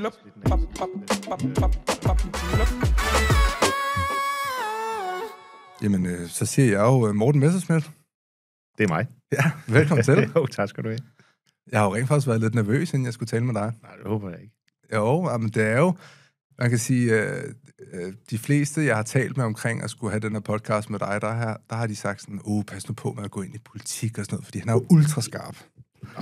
Pappenkuler. Jamen, øh, så siger jeg jo øh, Morten Messersmith. Det er mig. Ja, velkommen til. jo, tak skal du have. Jeg har jo rent faktisk været lidt nervøs, inden jeg skulle tale med dig. Nej, det håber jeg ikke. Jo, men det er jo, man kan sige, øh, øh, de fleste, jeg har talt med omkring at skulle have den her podcast med dig, der har, der har de sagt sådan, åh, oh, pas nu på med at gå ind i politik og sådan noget, fordi han er jo ultraskarp.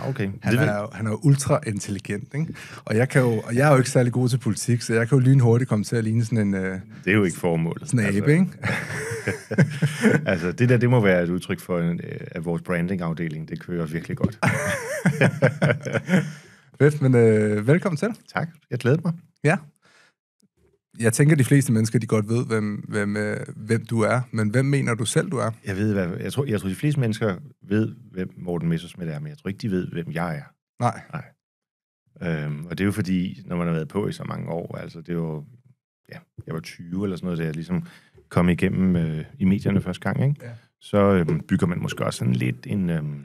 Okay. Han det er, han er ultra intelligent, ikke? Og jeg, kan jo, og jeg er jo ikke særlig god til politik, så jeg kan jo lynhurtigt komme til at ligne sådan en... Øh, det er jo ikke formålet. Sådan altså, abe, ikke? altså, det der, det må være et udtryk for, en, øh, at vores brandingafdeling, det kører virkelig godt. Fedt, men øh, velkommen til. Tak, jeg glæder mig. Ja, jeg tænker, at de fleste mennesker, de godt ved, hvem, hvem, øh, hvem du er. Men hvem mener du selv, du er? Jeg ved, hvad, jeg tror, jeg tror, de fleste mennesker ved, hvem Morten Messersmith er, men jeg tror ikke, de ved, hvem jeg er. Nej. Nej. Øhm, og det er jo fordi, når man har været på i så mange år, altså det var, ja, jeg var 20 eller sådan noget, da jeg ligesom kom igennem øh, i medierne første gang, ikke? Ja. så øhm, bygger man måske også sådan lidt en, øhm,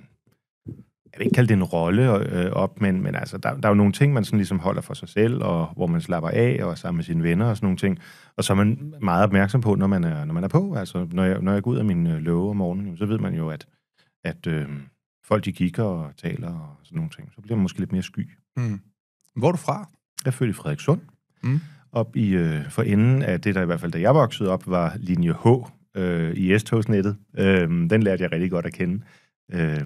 jeg vil ikke kalde det en rolle øh, op, men, men altså, der, der er jo nogle ting, man sådan ligesom holder for sig selv, og hvor man slapper af og er sammen med sine venner og sådan nogle ting. Og så er man meget opmærksom på, når man er, når man er på. Altså, når jeg, når jeg går ud af min øh, løve om morgenen, så ved man jo, at, at øh, folk de kigger og taler og sådan nogle ting. Så bliver man måske lidt mere sky. Mm. Hvor er du fra? Jeg er født i Frederikssund. Mm. Op i, øh, for enden af det, der i hvert fald, da jeg voksede op, var linje H øh, i S-togsnettet. Øh, den lærte jeg rigtig godt at kende. Øh,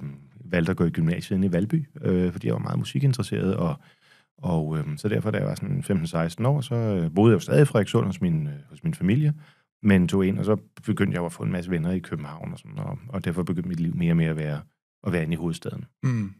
valgte at gå i gymnasiet inde i Valby, øh, fordi jeg var meget musikinteresseret, og, og øh, så derfor, da jeg var sådan 15-16 år, så øh, boede jeg jo stadig i Frederikshund hos min, øh, hos min familie, men tog ind, og så begyndte jeg at få en masse venner i København, og, sådan, og, og derfor begyndte mit liv mere og mere at være, at være inde i hovedstaden. Mm.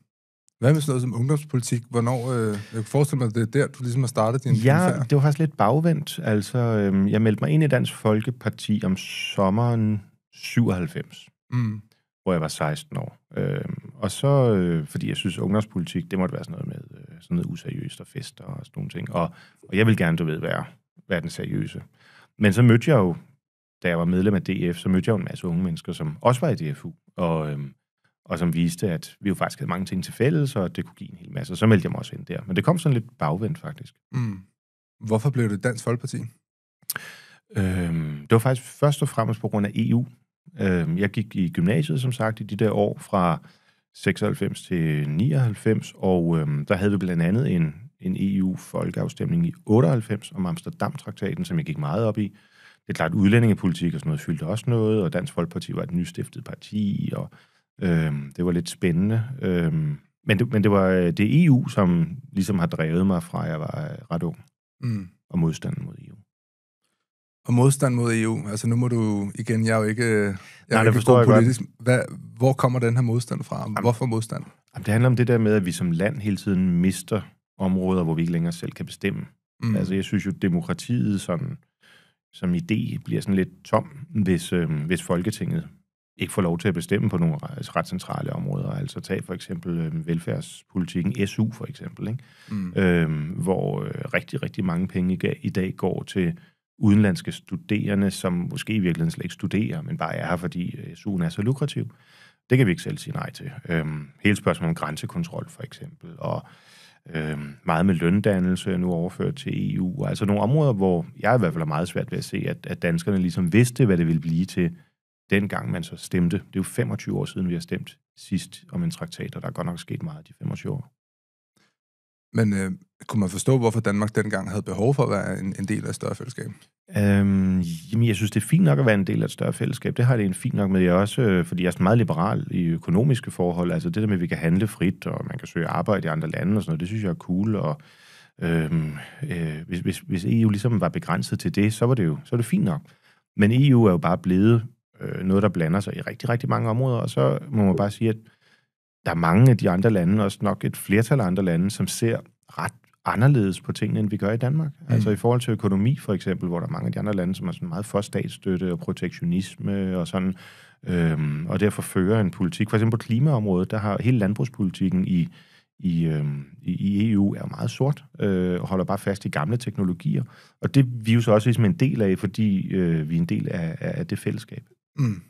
Hvad med sådan noget som ungdomspolitik? Hvornår, øh, jeg kan forestille mig, at det er der, du ligesom har startet din Ja, det var faktisk lidt bagvendt. Altså, øh, jeg meldte mig ind i Dansk Folkeparti om sommeren 97, mm. hvor jeg var 16 år. Øh, og så, øh, fordi jeg synes, ungdomspolitik, det måtte være sådan noget med øh, sådan noget useriøst og fester og sådan nogle ting. Og, og jeg vil gerne, du ved, være, være den seriøse. Men så mødte jeg jo, da jeg var medlem af DF, så mødte jeg jo en masse unge mennesker, som også var i DFU, og, øh, og som viste, at vi jo faktisk havde mange ting til fælles, og det kunne give en hel masse. Og så meldte jeg mig også ind der. Men det kom sådan lidt bagvendt, faktisk. Mm. Hvorfor blev det Dansk Folkeparti? Øh, det var faktisk først og fremmest på grund af EU. Øhm, jeg gik i gymnasiet, som sagt, i de der år fra 96 til 99, og øhm, der havde vi blandt andet en, en EU-folkeafstemning i 98 om Amsterdam-traktaten, som jeg gik meget op i. Det er klart, udlændingepolitik og sådan noget fyldte også noget, og Dansk Folkeparti var et nystiftet parti, og øhm, det var lidt spændende. Øhm, men, det, men det var øh, det EU, som ligesom har drevet mig fra, at jeg var øh, ret ung, mm. og modstanden mod EU og modstand mod EU? Altså nu må du, igen, jeg er jo ikke, jeg Nej, er ikke god politisk. Hvad, hvor kommer den her modstand fra? Jamen, Hvorfor modstand? Jamen, det handler om det der med, at vi som land hele tiden mister områder, hvor vi ikke længere selv kan bestemme. Mm. Altså jeg synes jo, demokratiet sådan, som idé bliver sådan lidt tom, hvis, øh, hvis Folketinget ikke får lov til at bestemme på nogle ret centrale områder. Altså tag for eksempel øh, velfærdspolitikken, SU for eksempel, ikke? Mm. Øh, hvor øh, rigtig, rigtig mange penge i dag går til udenlandske studerende, som måske i virkeligheden slet ikke studerer, men bare er her, fordi øh, SU'en er så lukrativ. Det kan vi ikke selv sige nej til. Øhm, hele spørgsmålet om grænsekontrol, for eksempel, og øhm, meget med løndannelse nu overført til EU. Altså nogle områder, hvor jeg i hvert fald er meget svært ved at se, at, at danskerne ligesom vidste, hvad det ville blive til, dengang man så stemte. Det er jo 25 år siden, vi har stemt sidst om en traktat, og der er godt nok sket meget de 25 år. Men øh, kunne man forstå, hvorfor Danmark dengang havde behov for at være en, en del af et større fællesskab? Øhm, jamen, jeg synes, det er fint nok at være en del af et større fællesskab. Det har det en fint nok med. Jeg også, øh, fordi jeg er meget liberal i økonomiske forhold. Altså det der med, at vi kan handle frit, og man kan søge arbejde i andre lande og sådan noget, det synes jeg er cool. Og, øhm, øh, hvis, hvis, hvis EU ligesom var begrænset til det, så var det jo så var det fint nok. Men EU er jo bare blevet øh, noget, der blander sig i rigtig, rigtig mange områder, og så må man bare sige, at der er mange af de andre lande, også nok et flertal af andre lande, som ser ret anderledes på tingene, end vi gør i Danmark. Mm. Altså i forhold til økonomi for eksempel, hvor der er mange af de andre lande, som er sådan meget for statsstøtte og protektionisme og sådan, øhm, og derfor fører en politik. For eksempel på klimaområdet, der har hele landbrugspolitikken i, i, øhm, i EU er meget sort øh, og holder bare fast i gamle teknologier. Og det vi er vi jo så også ligesom en del af, fordi øh, vi er en del af, af det fællesskab. Mm.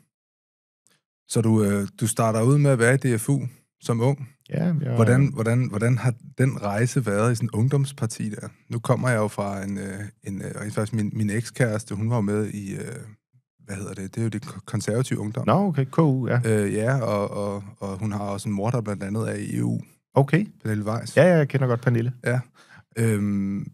Så du, øh, du starter ud med at være i DFU, som ung. Ja, jeg... hvordan, hvordan, hvordan har den rejse været i sådan en ungdomsparti der? Nu kommer jeg jo fra en, øh, en, øh, en faktisk min, min ekskæreste, hun var med i, øh, hvad hedder det, det er jo det konservative ungdom. Nå, no, okay, KU, ja. Øh, ja, og, og, og hun har også en mor, der blandt andet er i EU. Okay. Pernille Weiss. Ja, ja, jeg kender godt Pernille. Ja. Øhm,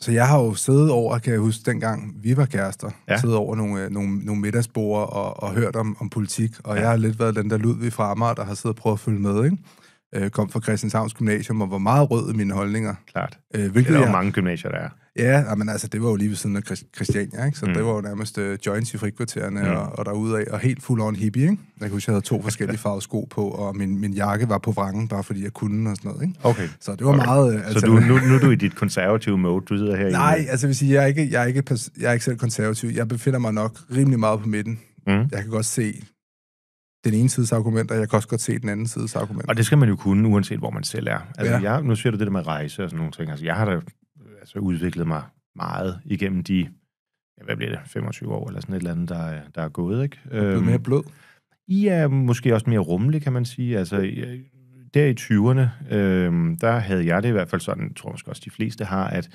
så jeg har jo siddet over, kan jeg huske dengang, vi var kærester, ja. siddet over nogle, øh, nogle, nogle middagsbord og, og hørt om, om politik, og ja. jeg har lidt været den der lud vi fra Amager, der har siddet og prøvet at følge med, ikke? øh, kom fra Christianshavns Gymnasium og var meget rød i mine holdninger. Klart. Øh, hvilket det er jo jeg... mange gymnasier, der er. Ja, men altså, det var jo lige ved siden af Christiania, ikke? så mm. det var jo nærmest øh, joints i frikvartererne mm. og, og af, og helt full on hippie. Ikke? Jeg kan huske, jeg havde to forskellige farvede sko på, og min, min jakke var på vrangen, bare fordi jeg kunne og sådan noget. Ikke? Okay. Så det var okay. meget... Øh, altså, så du, nu, nu er du i dit konservative mode, du sidder her Nej, altså jeg vil sige, jeg er, ikke, jeg, er ikke, jeg er ikke selv konservativ. Jeg befinder mig nok rimelig meget på midten. Mm. Jeg kan godt se den ene sides argument, og jeg kan også godt se den anden sides argument. Og det skal man jo kunne, uanset hvor man selv er. Altså, ja. jeg, nu siger du det der med rejse og sådan nogle ting. Altså, jeg har da altså, udviklet mig meget igennem de, hvad bliver det, 25 år eller sådan et eller andet, der, der er gået, ikke? Du er mere øhm, blød? I er måske også mere rummelig, kan man sige. Altså, der i 20'erne, øh, der havde jeg det i hvert fald sådan, tror jeg også de fleste har, at,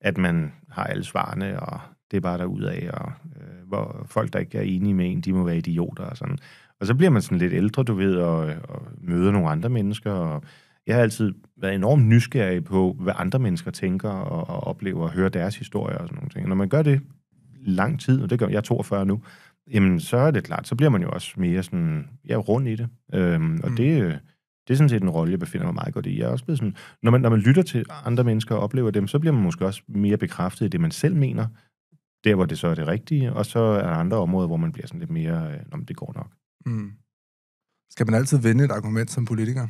at man har alle svarene, og det er bare af og øh, hvor folk, der ikke er enige med en, de må være idioter og sådan. Og så bliver man sådan lidt ældre, du ved, og, og møder nogle andre mennesker. Og jeg har altid været enormt nysgerrig på, hvad andre mennesker tænker og, og oplever, og hører deres historier og sådan nogle ting. når man gør det lang tid, og det gør jeg 42 nu, jamen så er det klart, så bliver man jo også mere sådan, ja, rund i det. Øhm, og mm. det, det er sådan set en rolle, jeg befinder mig meget godt i. Jeg er også blevet sådan, når man, når man lytter til andre mennesker og oplever dem, så bliver man måske også mere bekræftet i det, man selv mener, der hvor det så er det rigtige, og så er der andre områder, hvor man bliver sådan lidt mere, øh, om det går nok. Mm. Skal man altid vinde et argument som politiker?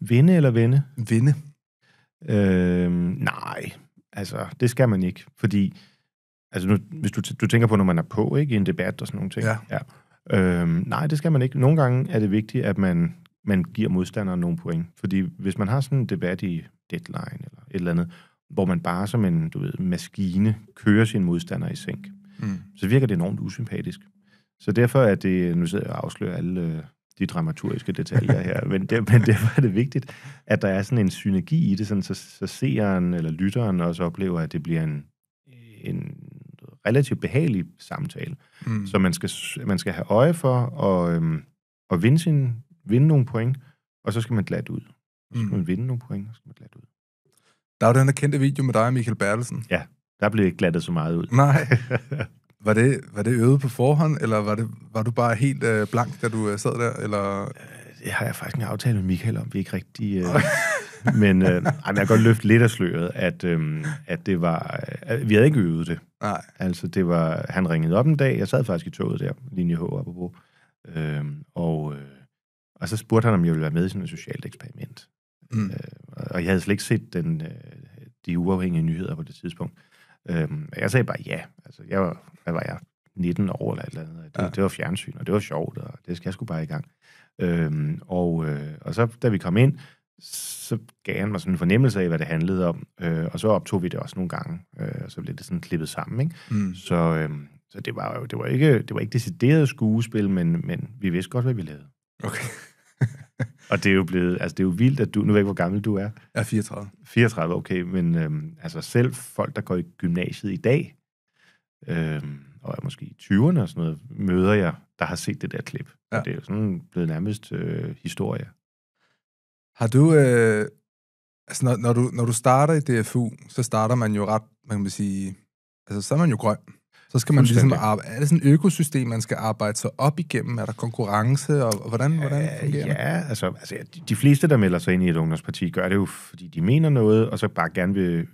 Vinde eller vende? Vinde. Øhm, nej, altså det skal man ikke, fordi altså nu, hvis du, du tænker på, når man er på ikke, i en debat og sådan nogle ting. Ja. ja. Øhm, nej, det skal man ikke. Nogle gange er det vigtigt, at man, man giver modstanderen nogle point. Fordi hvis man har sådan en debat i deadline eller et eller andet, hvor man bare som en du ved, maskine kører sin modstander i sænk, mm. så virker det enormt usympatisk. Så derfor er det, nu sidder jeg og afslører alle øh, de dramaturgiske detaljer her, men, det, men derfor er det vigtigt, at der er sådan en synergi i det, sådan så, så seeren eller lytteren også oplever, at det bliver en, en relativt behagelig samtale, mm. så man skal, man skal have øje for at, øhm, at vinde, sin, vinde nogle point, og så skal man glat ud. så skal mm. man vinde nogle point, og så skal man glat ud. Der er jo den der kendte video med dig og Michael Bertelsen. Ja, der blev ikke glattet så meget ud. Nej. Var det, var det øvet på forhånd, eller var, det, var du bare helt øh, blank, da du øh, sad der? Eller? Øh, det har jeg faktisk en aftale med Michael om, vi er ikke rigtig... Øh, men øh, ej, jeg kan godt løfte lidt af sløret, at, øh, at det var... Øh, vi havde ikke øvet det. Nej. Altså, det var... Han ringede op en dag, jeg sad faktisk i toget der, linje H, apropos. Øh, og, øh, og så spurgte han, om jeg ville være med i sådan et socialt eksperiment. Mm. Øh, og jeg havde slet ikke set den, øh, de uafhængige nyheder på det tidspunkt. Øhm, jeg sagde bare ja. Altså, jeg var, hvad var jeg? 19 år eller et eller andet. Det, ja. det var fjernsyn, og det var sjovt, og det skal jeg sgu bare i gang. Øhm, og, øh, og så, da vi kom ind, så gav han mig sådan en fornemmelse af, hvad det handlede om, øh, og så optog vi det også nogle gange, øh, og så blev det sådan klippet sammen, ikke? Mm. Så, øh, så det var jo det var ikke, det var ikke decideret skuespil, men, men vi vidste godt, hvad vi lavede. Okay. Og det er jo blevet, altså det er jo vildt, at du, nu ved jeg ikke, hvor gammel du er. Jeg er 34. 34, okay, men øhm, altså selv folk, der går i gymnasiet i dag, øhm, og er måske i 20'erne og sådan noget, møder jeg, der har set det der klip. Ja. Og det er jo sådan blevet nærmest øh, historie. Har du, øh, altså når, når, du, når du starter i DFU, så starter man jo ret, man kan sige, altså så er man jo grøn. Så skal man ligesom arbejde... Er det sådan et økosystem, man skal arbejde sig op igennem? Er der konkurrence, og hvordan, hvordan fungerer det? Ja, altså, altså de fleste, der melder sig ind i et ungdomsparti, gør det jo, fordi de mener noget, og så bare gerne vil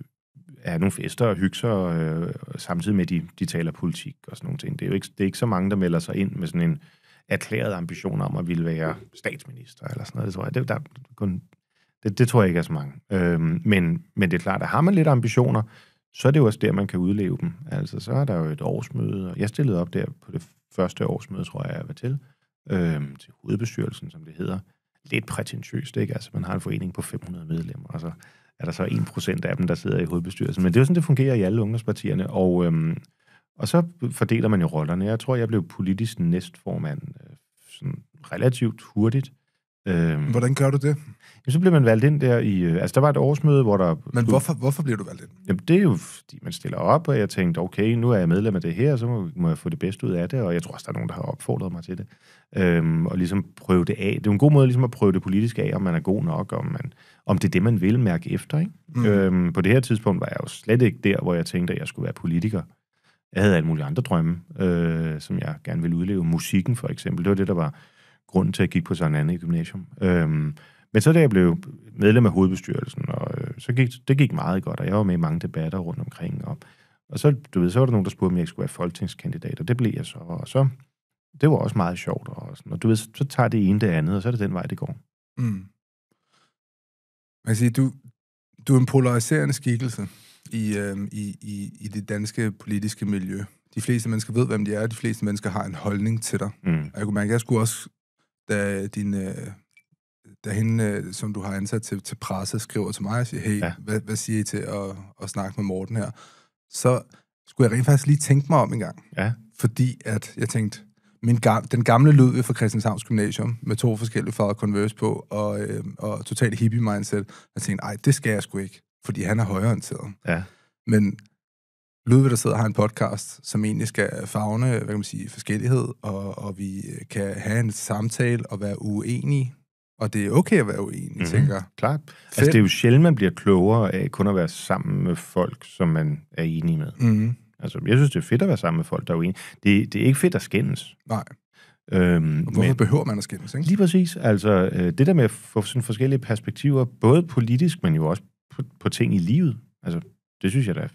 have nogle fester og hygge sig, øh, samtidig med, at de, de taler politik og sådan nogle ting. Det er jo ikke, det er ikke så mange, der melder sig ind med sådan en erklæret ambition om at ville være statsminister eller sådan noget. Det tror jeg, det, der, kun, det, det tror jeg ikke er så mange. Øhm, men, men det er klart, at har man lidt ambitioner, øh, så er det jo også der, man kan udleve dem. Altså, så er der jo et årsmøde, og jeg stillede op der på det første årsmøde, tror jeg, jeg var til, øhm, til hovedbestyrelsen, som det hedder. Lidt prætentiøst, ikke? Altså, man har en forening på 500 medlemmer, og så er der så 1% af dem, der sidder i hovedbestyrelsen. Men det er jo sådan, det fungerer i alle ungdomspartierne, og, øhm, og så fordeler man jo rollerne. Jeg tror, jeg blev politisk næstformand øh, sådan relativt hurtigt. Øhm, Hvordan gør du det? Men så blev man valgt ind der i... Øh, altså, der var et årsmøde, hvor der... Men hvorfor, hvorfor blev du valgt ind? Jamen, det er jo, fordi man stiller op, og jeg tænkte, okay, nu er jeg medlem af det her, så må, må jeg få det bedste ud af det, og jeg tror også, der er nogen, der har opfordret mig til det. Øhm, og ligesom prøve det af. Det er en god måde ligesom at prøve det politiske af, om man er god nok, om, man, om det er det, man vil mærke efter, ikke? Mm. Øhm, på det her tidspunkt var jeg jo slet ikke der, hvor jeg tænkte, at jeg skulle være politiker. Jeg havde alle mulige andre drømme, øh, som jeg gerne ville udleve. Musikken, for eksempel. Det var det, der var grunden til, at jeg gik på sådan en i gymnasium. Øhm, men så da jeg blev medlem af hovedbestyrelsen, og øh, så gik, det gik meget godt, og jeg var med i mange debatter rundt omkring. Og, og så, du ved, så var der nogen, der spurgte, om jeg ikke skulle være folketingskandidat, og det blev jeg så. Og så, det var også meget sjovt. Og, sådan, og du ved, så, så tager det ene det andet, og så er det den vej, det går. Mm. Man du, du er en polariserende skikkelse i, øh, i, i, i det danske politiske miljø. De fleste mennesker ved, hvem de er, og de fleste mennesker har en holdning til dig. Mm. Og jeg kunne mærke, jeg skulle også, da din... Øh, da hende, øh, som du har ansat til, til presse, skriver til mig og siger, hey, ja. hvad, hvad siger I til at, at snakke med Morten her? Så skulle jeg rent faktisk lige tænke mig om en gang. Ja. Fordi at jeg tænkte, min gam, den gamle lyd fra Christianshavns Gymnasium, med to forskellige farver Converse på, og, øh, og totalt hippie-mindset, jeg tænkte, nej, det skal jeg sgu ikke, fordi han er højorienteret. Ja. Men Ludvig, der sidder og har en podcast, som egentlig skal fagne, hvad kan man sige, forskellighed, og, og vi kan have en samtale og være uenige og det er okay at være uenig, mm-hmm. tænker Klart. Fedt. Altså, det er jo sjældent, man bliver klogere af kun at være sammen med folk, som man er enig med. Mm-hmm. Altså, jeg synes, det er fedt at være sammen med folk, der er uenige. Det, det er ikke fedt at skændes. Nej. Øhm, hvorfor men, behøver man at skændes, ikke? Lige præcis. Altså, øh, det der med at få sådan forskellige perspektiver, både politisk, men jo også på, på ting i livet, altså, det synes jeg da er,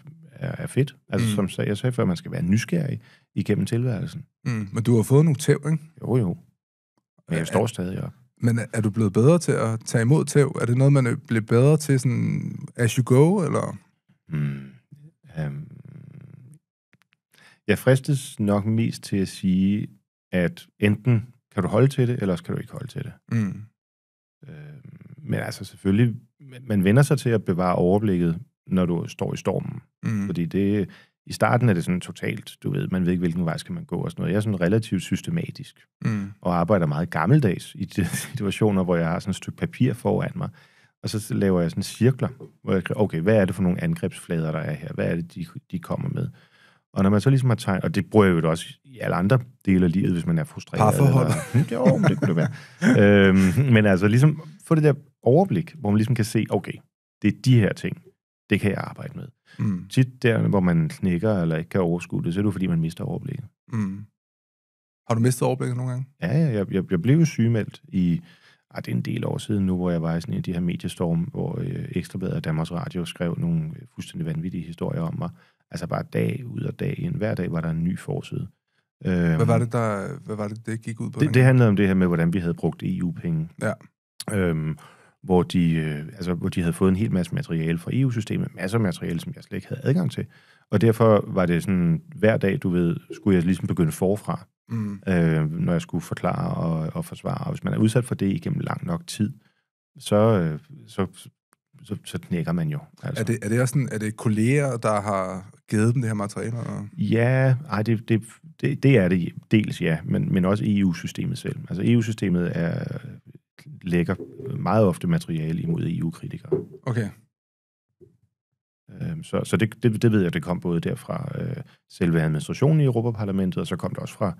er, fedt. Altså, mm. som jeg sagde før, man skal være nysgerrig igennem tilværelsen. Mm. Men du har fået nogle tæv, ikke? Jo, jo. Men jeg står stadig op. Men er, du blevet bedre til at tage imod tæv? Er det noget, man bliver bedre til sådan as you go, eller? Mm, um, jeg fristes nok mest til at sige, at enten kan du holde til det, eller også kan du ikke holde til det. Mm. Um. men altså selvfølgelig, man vender sig til at bevare overblikket, når du står i stormen. Mm. Fordi det, i starten er det sådan totalt, du ved, man ved ikke, hvilken vej skal man gå og sådan noget. Jeg er sådan relativt systematisk mm. og arbejder meget gammeldags i de situationer, hvor jeg har sådan et stykke papir foran mig. Og så laver jeg sådan cirkler, hvor jeg skriver, okay, hvad er det for nogle angrebsflader, der er her? Hvad er det, de, de kommer med? Og når man så ligesom har tegnet, og det bruger jeg jo også i alle andre dele af livet, hvis man er frustreret. Parforhold. Eller, hm, jo, det kunne det være. øhm, men altså ligesom få det der overblik, hvor man ligesom kan se, okay, det er de her ting, det kan jeg arbejde med. Mm. Tit der, hvor man knækker eller ikke kan overskue det, så er det fordi man mister overblikket. Mm. Har du mistet overblikket nogle gange? Ja, ja jeg, jeg, jeg blev jo sygemeldt i... Ej, ah, det er en del år siden nu, hvor jeg var i sådan en af de her mediestorm, hvor øh, Ekstrabladet og Danmarks Radio skrev nogle øh, fuldstændig vanvittige historier om mig. Altså bare dag ud og dag ind. Hver dag var der en ny forside. Øhm, hvad var øhm, det, der hvad var det, det gik ud på? Det, det handlede om det her med, hvordan vi havde brugt EU-penge. Ja. Øhm, hvor de, øh, altså, hvor de havde fået en hel masse materiale fra EU-systemet, masser af materiale, som jeg slet ikke havde adgang til. Og derfor var det sådan, hver dag, du ved, skulle jeg ligesom begynde forfra, mm. øh, når jeg skulle forklare og, og forsvare. Og hvis man er udsat for det igennem lang nok tid, så, øh, så, så, så knækker man jo. Altså. Er, det, er det også sådan, er det kolleger, der har givet dem det her materiale? Eller? Ja, ej, det, det, det, det er det dels, ja, men, men også EU-systemet selv. Altså EU-systemet er lægger meget ofte materiale imod EU-kritikere. Okay. Øh, så så det, det, det ved jeg, det kom både derfra øh, selve administrationen i Europaparlamentet, og så kom det også fra,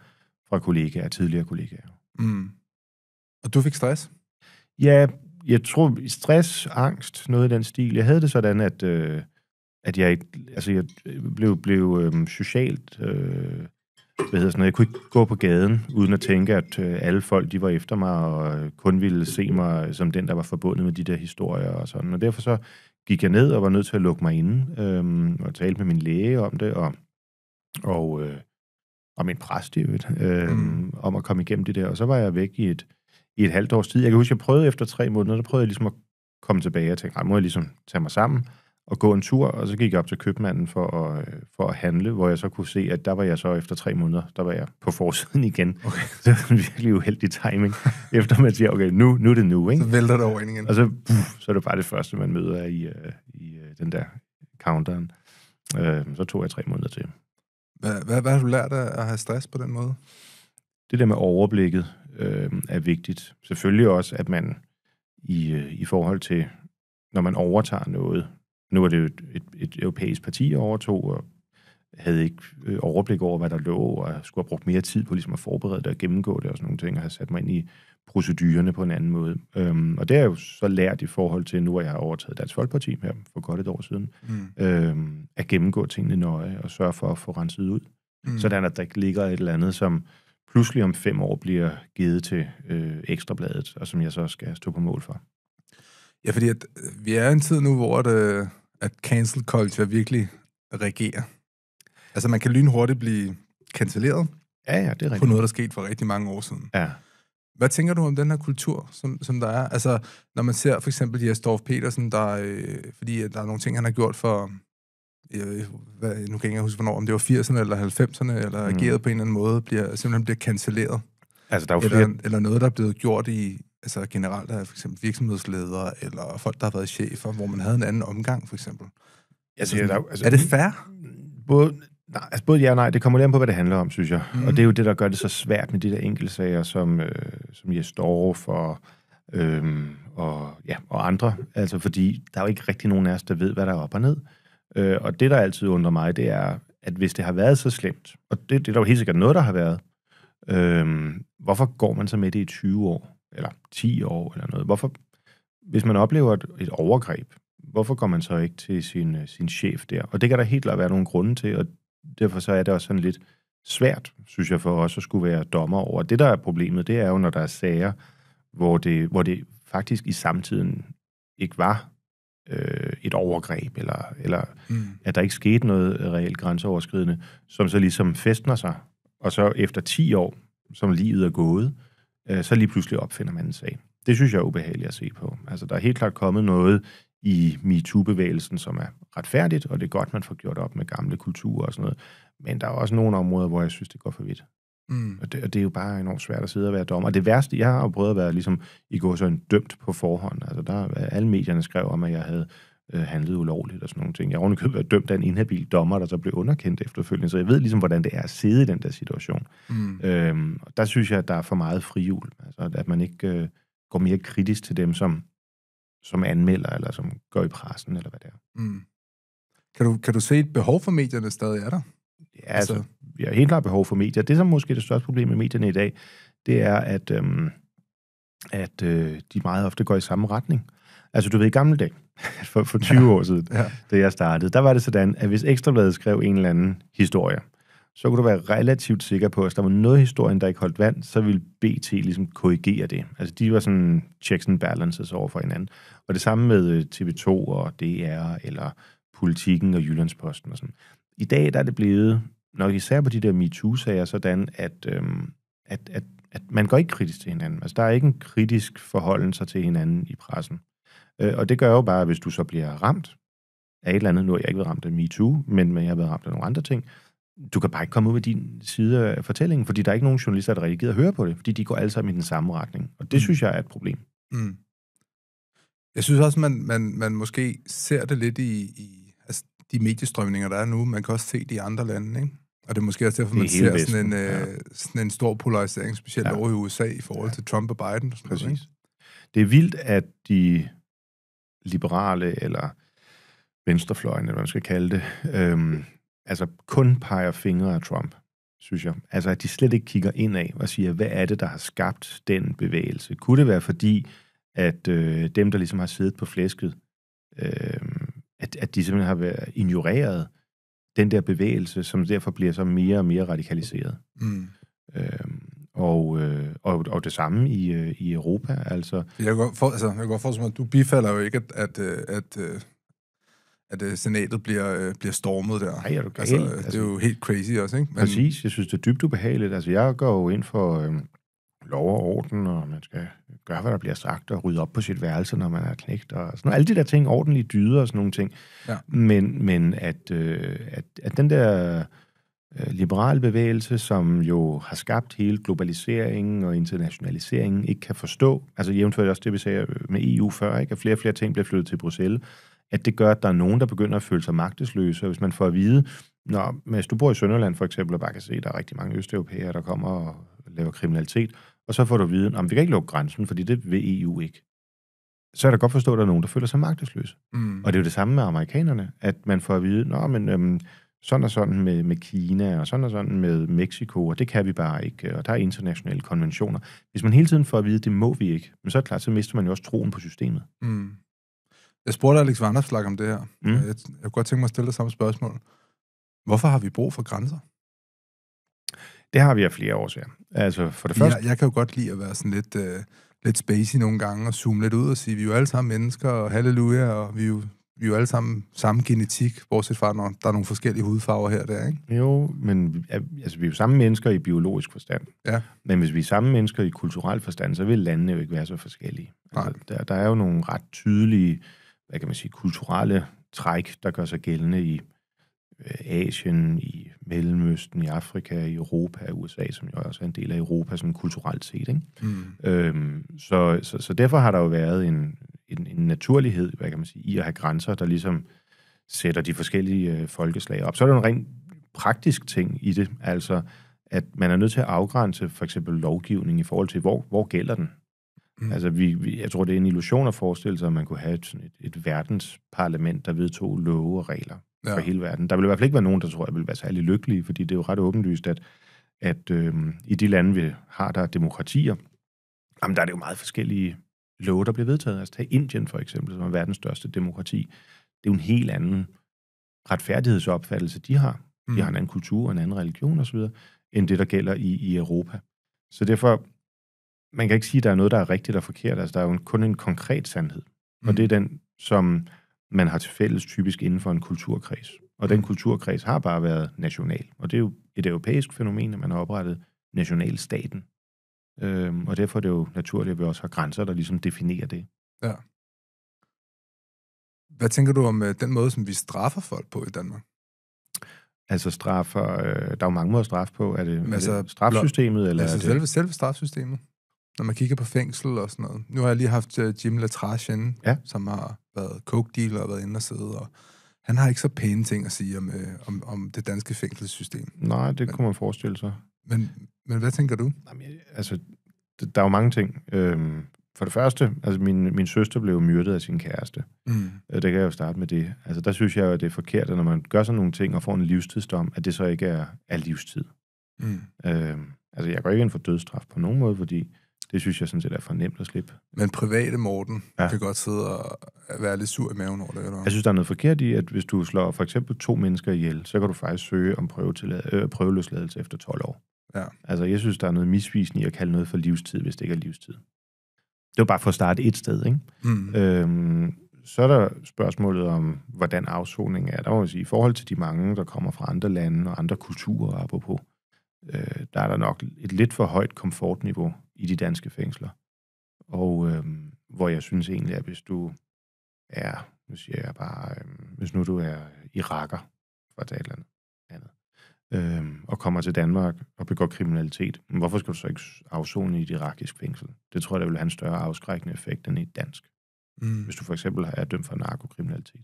fra kollegaer, tidligere kollegaer. Mm. Og du fik stress? Ja, jeg tror stress, angst, noget i den stil. Jeg havde det sådan, at, øh, at jeg, altså, jeg blev, blev øh, socialt... Øh, hvad hedder sådan noget, jeg kunne ikke gå på gaden, uden at tænke, at øh, alle folk, de var efter mig, og øh, kun ville se mig som den, der var forbundet med de der historier og sådan. Og derfor så gik jeg ned og var nødt til at lukke mig inde, øh, og tale med min læge om det, og, og, øh, og min præst i øvrigt, øh, mm. om at komme igennem det der. Og så var jeg væk i et, i et halvt års tid. Jeg kan huske, jeg prøvede efter tre måneder, der prøvede jeg ligesom at komme tilbage og tænke, nej, må jeg ligesom tage mig sammen? at gå en tur, og så gik jeg op til købmanden for at, øh, for at handle, hvor jeg så kunne se, at der var jeg så efter tre måneder, der var jeg på forsiden igen. Okay. Det var en virkelig uheldig timing, efter man siger, okay, nu, nu er det nu, ikke? Så vælter det over ind igen. Og så, puff, så er det bare det første, man møder i, øh, i øh, den der counteren. Øhm, så tog jeg tre måneder til. Hvad, hvad, hvad har du lært af at have stress på den måde? Det der med overblikket øh, er vigtigt. Selvfølgelig også, at man i, i forhold til, når man overtager noget, nu var det jo et, et, et europæisk parti, jeg overtog, og havde ikke øh, overblik over, hvad der lå, og jeg skulle have brugt mere tid på ligesom at forberede det og gennemgå det og sådan nogle ting, og have sat mig ind i procedurerne på en anden måde. Øhm, og det har jeg jo så lært i forhold til, nu hvor jeg har overtaget Dansk Folkeparti her for godt et år siden, mm. øhm, at gennemgå tingene nøje og sørge for at få renset ud. Mm. Sådan at der ikke ligger et eller andet, som pludselig om fem år bliver givet til øh, Ekstrabladet, og som jeg så skal stå på mål for. Ja, fordi at øh, vi er i en tid nu, hvor det, øh, at cancel culture virkelig regerer. Altså, man kan lynhurtigt blive cancelleret ja, ja, det er rigtigt. på noget, der er sket for rigtig mange år siden. Ja. Hvad tænker du om den her kultur, som, som der er? Altså, når man ser for eksempel Jes Dorf Petersen, der, øh, fordi der er nogle ting, han har gjort for, øh, øh hvad, nu kan jeg ikke huske, hvornår, om det var 80'erne eller 90'erne, eller mm. ageret på en eller anden måde, bliver, simpelthen bliver cancelleret. Altså, der er jo flere... eller, eller noget, der er blevet gjort i, altså generelt af for eksempel virksomhedsledere eller folk, der har været chefer, hvor man havde en anden omgang, for eksempel? Altså, er, der, altså, er det fair? Både, nej, altså både ja og nej. Det kommer lidt på, hvad det handler om, synes jeg. Mm. Og det er jo det, der gør det så svært med de der enkeltsager, som, øh, som Jes Dorf og, øh, og, ja, og andre. Altså, fordi der er jo ikke rigtig nogen af os, der ved, hvad der er op og ned. Øh, og det, der altid undrer mig, det er, at hvis det har været så slemt, og det, det er der jo helt sikkert noget, der har været, øh, hvorfor går man så med det i 20 år? eller 10 år eller noget. Hvorfor, hvis man oplever et, et overgreb, hvorfor går man så ikke til sin, øh, sin chef der? Og det kan der helt klart være nogle grunde til, og derfor så er det også sådan lidt svært, synes jeg, for os at skulle være dommer over. Det, der er problemet, det er jo, når der er sager, hvor det, hvor det faktisk i samtiden ikke var øh, et overgreb, eller, eller mm. at der ikke skete noget reelt grænseoverskridende, som så ligesom festner sig. Og så efter 10 år, som livet er gået, øh, så lige pludselig opfinder man en sag. Det synes jeg er ubehageligt at se på. Altså, der er helt klart kommet noget i MeToo-bevægelsen, som er retfærdigt, og det er godt, man får gjort op med gamle kulturer og sådan noget. Men der er også nogle områder, hvor jeg synes, det går for vidt. Mm. Og, det, og det er jo bare enormt svært at sidde og være dommer. Og det værste, jeg har jo prøvet at være ligesom i går sådan dømt på forhånd. Altså der, alle medierne skrev om, at jeg havde øh, handlede ulovligt og sådan nogle ting. Jeg har ovenikøbet været dømt af en inhabil dommer, der så blev underkendt efterfølgende, så jeg ved ligesom, hvordan det er at sidde i den der situation. Mm. Øhm, og der synes jeg, at der er for meget frihjul. Altså, at man ikke øh, går mere kritisk til dem, som, som anmelder, eller som går i pressen, eller hvad det er. Mm. Kan, du, kan du se et behov for medierne stadig er der? Ja, altså, altså jeg har helt klart behov for medier. Det, som måske er det største problem med medierne i dag, det er, at, øhm, at øh, de meget ofte går i samme retning. Altså, du ved, i gamle dage, for, for 20 ja. år siden, ja. da jeg startede, der var det sådan, at hvis Ekstrabladet skrev en eller anden historie, så kunne du være relativt sikker på, at hvis der var noget historien, der ikke holdt vand, så ville BT ligesom korrigere det. Altså de var sådan checks and balances over for hinanden. Og det samme med øh, TV2 og DR, eller Politikken og Jyllandsposten og sådan. I dag der er det blevet, nok især på de der MeToo-sager, sådan, at, øhm, at, at, at man går ikke kritisk til hinanden. Altså der er ikke en kritisk forholden sig til hinanden i pressen. Øh, og det gør jo bare, at hvis du så bliver ramt af et eller andet, nu er jeg ikke blevet ramt af MeToo, men, men jeg har været ramt af nogle andre ting, du kan bare ikke komme ud med din side af fortællingen, fordi der er ikke nogen journalister, der rigtig gider at høre på det, fordi de går alle sammen i den samme retning. Og det mm. synes jeg er et problem. Mm. Jeg synes også, man, man, man måske ser det lidt i, i altså, de mediestrømninger, der er nu. Man kan også se det i andre lande, ikke? Og det er måske også derfor, man ser sådan en, øh, ja. sådan en stor polarisering, specielt ja. over i USA i forhold ja. til Trump og Biden. Og sådan Præcis. Noget, Det er vildt, at de liberale eller venstrefløjen, eller hvad man skal kalde det, øhm, altså kun peger fingre af Trump, synes jeg. Altså at de slet ikke kigger ind af og siger, hvad er det, der har skabt den bevægelse? Kunne det være fordi, at øh, dem, der ligesom har siddet på flæsket, øh, at, at de simpelthen har været ignoreret den der bevægelse, som derfor bliver så mere og mere radikaliseret? Mm. Øhm, og, øh, og, og det samme i, øh, i Europa. Altså. Jeg kan godt, for, altså, jeg kan godt forstå, at du bifalder jo ikke, at, at, øh, at, øh, at, at øh, senatet bliver, bliver stormet der. Nej, er du altså, altså, det er altså- jo helt crazy også, ikke? Men, præcis, jeg synes, det er dybt ubehageligt. Altså, jeg går jo ind for øh, lov og orden, og man skal gøre, hvad der bliver sagt, og rydde op på sit værelse, når man er knægt, og sådan noget. Alle de der ting, ordentlige dyder og sådan nogle ting. Ja. Men, men at, øh, at, at den der Øh, liberal bevægelse, som jo har skabt hele globaliseringen og internationaliseringen, ikke kan forstå, altså jævnført også det, vi sagde med EU før, ikke? at flere og flere ting bliver flyttet til Bruxelles, at det gør, at der er nogen, der begynder at føle sig magtesløse, og hvis man får at vide, når, hvis du bor i Sønderland for eksempel, og bare kan se, at der er rigtig mange østeuropæere, der kommer og laver kriminalitet, og så får du at vide, at vi kan ikke lukke grænsen, fordi det vil EU ikke så er der godt forstå, at der er nogen, der føler sig magtesløse. Mm. Og det er jo det samme med amerikanerne, at man får at vide, Nå, men øhm, sådan og sådan med, med Kina, og sådan og sådan med Mexico, og det kan vi bare ikke, og der er internationale konventioner. Hvis man hele tiden får at vide, det må vi ikke, men så er det klart, så mister man jo også troen på systemet. Mm. Jeg spurgte Alex Vanderslag om det her. Mm. Jeg, jeg kunne godt tænke mig at stille det samme spørgsmål. Hvorfor har vi brug for grænser? Det har vi af flere årsager. Altså, for det første... Jeg, jeg kan jo godt lide at være sådan lidt, øh, lidt spacey nogle gange, og zoome lidt ud og sige, vi er jo alle sammen mennesker, og halleluja, og vi er jo vi er jo alle sammen samme genetik, bortset fra, når der er nogle forskellige hudfarver her der, ikke? Jo, men altså, vi er jo samme mennesker i biologisk forstand. Ja. Men hvis vi er samme mennesker i kulturel forstand, så vil landene jo ikke være så forskellige. Altså, Nej. Altså, der, der er jo nogle ret tydelige, hvad kan man sige, kulturelle træk, der gør sig gældende i øh, Asien, i Mellemøsten, i Afrika, i Europa, i USA, som jo også er en del af Europa sådan kulturelt set. Ikke? Mm. Øhm, så, så, så derfor har der jo været en, en, en naturlighed, hvad kan man sige, i at have grænser, der ligesom sætter de forskellige øh, folkeslag op. Så er der en rent praktisk ting i det, altså at man er nødt til at afgrænse for eksempel lovgivning i forhold til, hvor, hvor gælder den? Mm. Altså, vi, vi, jeg tror, det er en illusion at forestille sig, at man kunne have et, et, et verdensparlament, der vedtog love og regler ja. for hele verden. Der vil i hvert fald ikke være nogen, der tror, jeg vil være særlig lykkelige, fordi det er jo ret åbenlyst, at, at øh, i de lande, vi har, der er demokratier, jamen, der er det jo meget forskellige lov, der bliver vedtaget. Altså tag Indien for eksempel, som er verdens største demokrati. Det er jo en helt anden retfærdighedsopfattelse, de har. De har mm. en anden kultur, en anden religion osv., end det, der gælder i, i Europa. Så derfor, man kan ikke sige, at der er noget, der er rigtigt og forkert. Altså, der er jo kun en konkret sandhed. Mm. Og det er mm. den, som man har til fælles typisk inden for en kulturkreds. Og den mm. kulturkreds har bare været national. Og det er jo et europæisk fænomen, at man har oprettet nationalstaten. Øhm, og derfor er det jo naturligt, at vi også har grænser, der ligesom definerer det. Ja. Hvad tænker du om øh, den måde, som vi straffer folk på i Danmark? Altså straffer, øh, der er jo mange måder at straffe på. Er det, altså, er det altså, strafsystemet? eller altså er det... selve, selve strafsystemet. Når man kigger på fængsel og sådan noget. Nu har jeg lige haft uh, Jim Latrash inde, ja. som har været coke dealer og været inde og sidde, og han har ikke så pæne ting at sige om, øh, om, om det danske fængselssystem. Nej, det men, kunne man forestille sig. Men men hvad tænker du? Jamen, altså, der er jo mange ting. Øhm, for det første, altså min, min søster blev myrdet af sin kæreste. Mm. Øh, det kan jeg jo starte med det. Altså der synes jeg jo, at det er forkert, at når man gør sådan nogle ting og får en livstidsdom, at det så ikke er, er livstid. Mm. Øhm, altså jeg går ikke ind for dødsstraf på nogen måde, fordi det synes jeg sådan set er for nemt at slippe. Men private Morten ja. kan godt sidde og være lidt sur i maven over det, eller Jeg synes, der er noget forkert i, at hvis du slår for eksempel to mennesker ihjel, så kan du faktisk søge om øh, prøveløsladelse efter 12 år. Ja. Altså, jeg synes, der er noget misvisende i at kalde noget for livstid, hvis det ikke er livstid. Det var bare for at starte et sted, ikke? Mm. Øhm, så er der spørgsmålet om, hvordan afsoning er. Der må man sige, i forhold til de mange, der kommer fra andre lande og andre kulturer, apropos, øh, der er der nok et lidt for højt komfortniveau i de danske fængsler. Og øh, hvor jeg synes egentlig, at hvis du er, nu siger jeg bare, øh, hvis nu du er iraker, for at et eller andet, øh, og kommer til Danmark og begår kriminalitet, hvorfor skal du så ikke afzone i et irakisk fængsel? Det tror jeg, der vil have en større afskrækkende effekt end i et dansk. Mm. Hvis du for eksempel er dømt for narkokriminalitet.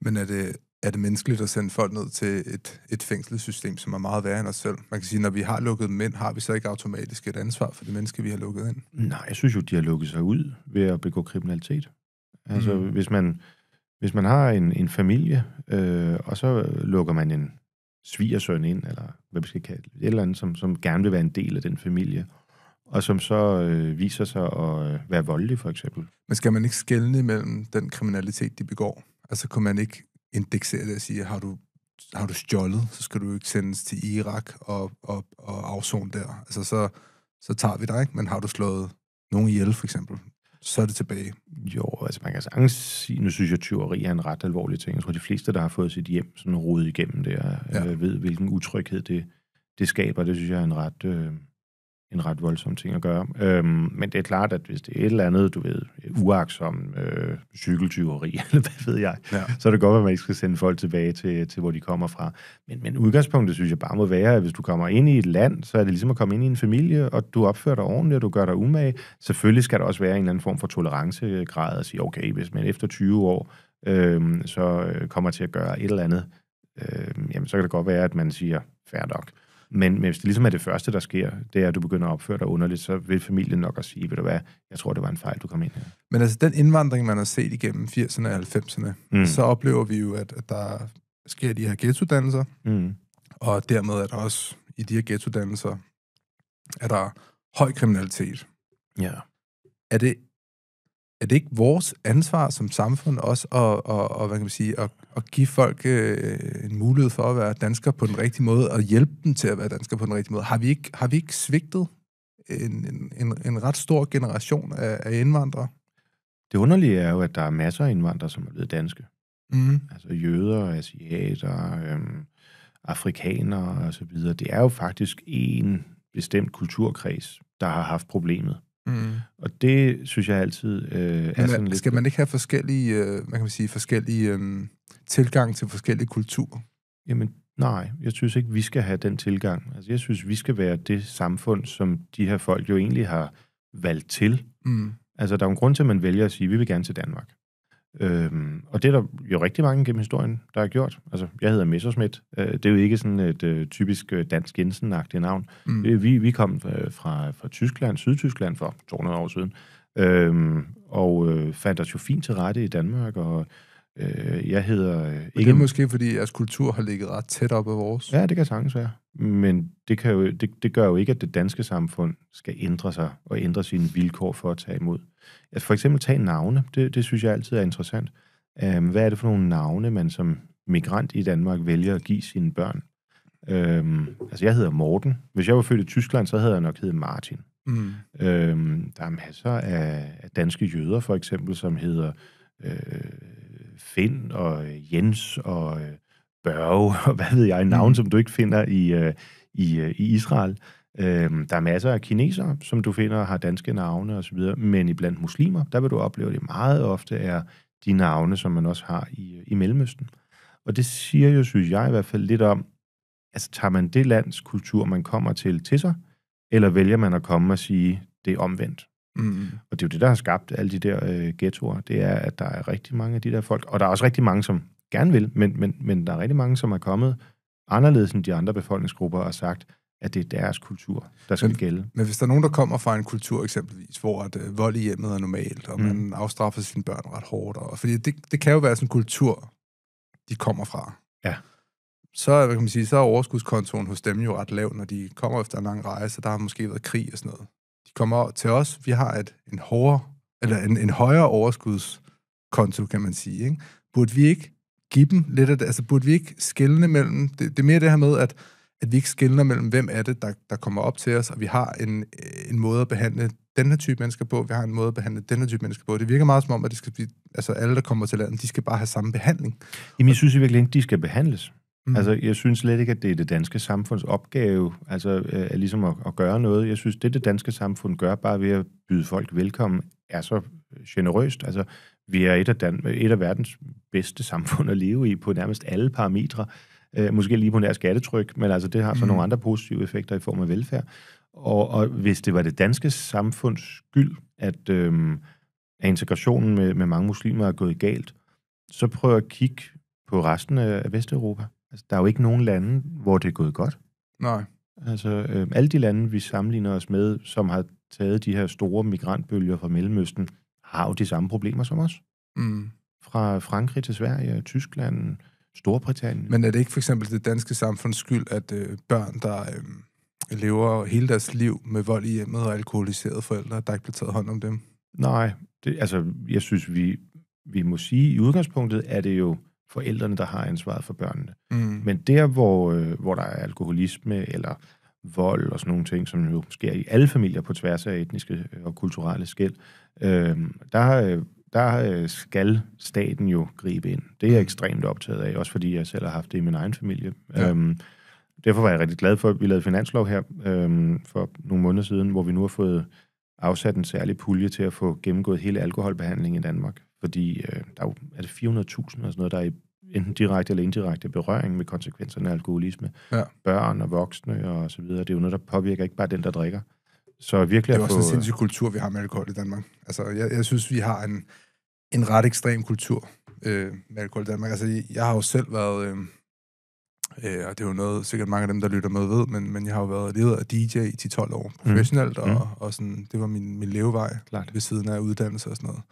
Men er det, er det menneskeligt at sende folk ned til et, et fængselssystem, som er meget værre end os selv? Man kan sige, når vi har lukket dem ind, har vi så ikke automatisk et ansvar for det menneske, vi har lukket ind? Nej, jeg synes jo, de har lukket sig ud ved at begå kriminalitet. Altså, mm. hvis, man, hvis man har en, en familie, øh, og så lukker man en svigersøn ind, eller hvad vi skal kalde det, et eller andet, som, som gerne vil være en del af den familie, og som så øh, viser sig at øh, være voldelig, for eksempel. Men skal man ikke skelne mellem den kriminalitet, de begår? Altså, kan man ikke indeksere det og sige, har du, har du stjålet, så skal du ikke sendes til Irak og, og, og afzone der. Altså, så, så tager vi dig, ikke? Men har du slået nogen ihjel, for eksempel, så er det tilbage. Jo, altså man kan sagtens sige, nu synes jeg, at tyveri er en ret alvorlig ting. Jeg tror, de fleste, der har fået sit hjem sådan rodet igennem der, ja. Øh, ved, hvilken utryghed det, det skaber. Det synes jeg er en ret... Øh, en ret voldsom ting at gøre. Øhm, men det er klart, at hvis det er et eller andet, du ved, uaksom øh, cykeltyveri, eller hvad ved jeg, ja. så er det godt, at man ikke skal sende folk tilbage til, til hvor de kommer fra. Men, men udgangspunktet synes jeg bare må være, at hvis du kommer ind i et land, så er det ligesom at komme ind i en familie, og du opfører dig ordentligt, og du gør dig umage. Selvfølgelig skal der også være en eller anden form for tolerancegrad at sige, okay, hvis man efter 20 år øhm, øh, så kommer til at gøre et eller andet, øh, jamen så kan det godt være, at man siger, fair nok. Men, men hvis det ligesom er det første, der sker, det er, at du begynder at opføre dig underligt, så vil familien nok også sige, ved du hvad, jeg tror, det var en fejl, du kom ind her. Men altså den indvandring, man har set igennem 80'erne og 90'erne, mm. så oplever vi jo, at, at der sker de her ghettodannelser, mm. og dermed er der også i de her ghettodannelser, er der høj kriminalitet. Ja. Er det er det ikke vores ansvar som samfund også at, og, og, hvad kan man sige, at, at give folk øh, en mulighed for at være dansker på den rigtige måde, og hjælpe dem til at være dansker på den rigtige måde? Har vi ikke, har vi ikke svigtet en, en, en ret stor generation af, af indvandrere? Det underlige er jo, at der er masser af indvandrere, som er blevet danske. Mm. Altså jøder, asiater, øhm, afrikanere osv. Det er jo faktisk en bestemt kulturkreds, der har haft problemet Mm. Og det synes jeg altid øh, er man, øh, sådan lidt... Skal man ikke have forskellige, øh, man kan man sige, forskellige øh, tilgang til forskellige kulturer? Jamen, nej. Jeg synes ikke, vi skal have den tilgang. Altså, jeg synes, vi skal være det samfund, som de her folk jo egentlig har valgt til. Mm. Altså, der er en grund til, at man vælger at sige, at vi vil gerne til Danmark. Øhm, og det er der jo rigtig mange gennem historien, der har gjort. Altså, jeg hedder Messerschmidt. Øh, det er jo ikke sådan et øh, typisk øh, dansk jensen navn. Mm. Øh, vi, vi kom øh, fra, fra Tyskland, Sydtyskland for 200 år siden, øhm, og øh, fandt os jo fint til rette i Danmark, og øh, jeg hedder... Øh, ikke... det er måske, fordi jeres kultur har ligget ret tæt op af vores. Ja, det kan sagtens være. Men det, kan jo, det, det gør jo ikke, at det danske samfund skal ændre sig og ændre sine vilkår for at tage imod. Altså for eksempel tage navne, det, det synes jeg altid er interessant. Øhm, hvad er det for nogle navne, man som migrant i Danmark vælger at give sine børn? Øhm, altså jeg hedder Morten. Hvis jeg var født i Tyskland, så havde jeg nok heddet Martin. Mm. Øhm, der er masser af, af danske jøder for eksempel, som hedder øh, Finn og Jens og... Øh, børge, og hvad ved jeg, navn, mm. som du ikke finder i, øh, i, øh, i Israel. Øhm, der er masser af kinesere, som du finder har danske navne osv., men iblandt muslimer, der vil du opleve, at det meget ofte er de navne, som man også har i, øh, i Mellemøsten. Og det siger jo, synes jeg i hvert fald, lidt om, altså tager man det lands kultur, man kommer til, til sig, eller vælger man at komme og sige, det er omvendt. Mm. Og det er jo det, der har skabt alle de der øh, ghettoer, det er, at der er rigtig mange af de der folk, og der er også rigtig mange, som gerne vil, men, men, men der er rigtig mange, som er kommet anderledes end de andre befolkningsgrupper og sagt, at det er deres kultur, der skal men, gælde. Men hvis der er nogen, der kommer fra en kultur eksempelvis, hvor at, øh, vold i hjemmet er normalt, og mm. man afstraffer sine børn ret hårdt, og, fordi det, det kan jo være sådan en kultur, de kommer fra. Ja. Så, hvad kan man sige, så er overskudskontoen hos dem jo ret lav, når de kommer efter en lang rejse, der har måske været krig og sådan noget. De kommer til os, vi har et, en, hårdere, eller en, en højere overskudskonto, kan man sige. Ikke? Burde vi ikke give dem lidt af det? Altså, burde vi ikke skælne mellem... Det, det er mere det her med, at, at vi ikke skældner mellem, hvem er det, der, der kommer op til os, og vi har en, en måde at behandle den her type mennesker på, vi har en måde at behandle den her type mennesker på. Det virker meget som om, at det skal blive, altså alle, der kommer til landet, de skal bare have samme behandling. Jamen, jeg synes virkelig ikke, de skal behandles. Mm. Altså, jeg synes slet ikke, at det er det danske samfunds opgave, altså øh, ligesom at, at gøre noget. Jeg synes, det, det danske samfund gør bare ved at byde folk velkommen, er så generøst. Altså, vi er et af, Dan- et af verdens bedste samfund at leve i på nærmest alle parametre. Øh, måske lige på nær skattetryk, men altså det har så mm. nogle andre positive effekter i form af velfærd. Og, og hvis det var det danske samfunds skyld, at, øh, at integrationen med, med mange muslimer er gået galt, så prøv at kigge på resten af Vesteuropa. Altså, der er jo ikke nogen lande, hvor det er gået godt. Nej. Altså, øh, alle de lande, vi sammenligner os med, som har taget de her store migrantbølger fra Mellemøsten, har jo de samme problemer som os. Mm. Fra Frankrig til Sverige, Tyskland, Storbritannien. Men er det ikke for eksempel det danske samfunds skyld, at øh, børn, der øh, lever hele deres liv med vold i hjemmet og alkoholiserede forældre, der ikke bliver taget hånd om dem? Nej, det, altså jeg synes, vi, vi må sige, i udgangspunktet er det jo forældrene, der har ansvaret for børnene. Mm. Men der, hvor, øh, hvor der er alkoholisme eller vold og sådan nogle ting, som jo sker i alle familier på tværs af etniske og kulturelle skæld, øhm, øh, der, der øh, skal staten jo gribe ind. Det er jeg ekstremt optaget af, også fordi jeg selv har haft det i min egen familie. Ja. Øhm, derfor var jeg rigtig glad for, at vi lavede finanslov her øhm, for nogle måneder siden, hvor vi nu har fået afsat en særlig pulje til at få gennemgået hele alkoholbehandlingen i Danmark. Fordi øh, der er jo er det 400.000 og sådan noget, der er i enten direkte eller indirekte berøring med konsekvenserne af alkoholisme. Ja. Børn og voksne og så videre. Det er jo noget, der påvirker ikke bare den, der drikker. Så virkelig det er at få... også en sindssyg kultur, vi har med alkohol i Danmark. Altså, jeg, jeg synes, vi har en, en ret ekstrem kultur øh, med alkohol i Danmark. Altså, jeg, har jo selv været... Øh, øh, og det er jo noget, sikkert mange af dem, der lytter med, ved, men, men jeg har jo været leder af DJ i 10-12 år mm. professionelt, mm. og, og sådan, det var min, min levevej Klart. ved siden af uddannelse og sådan noget.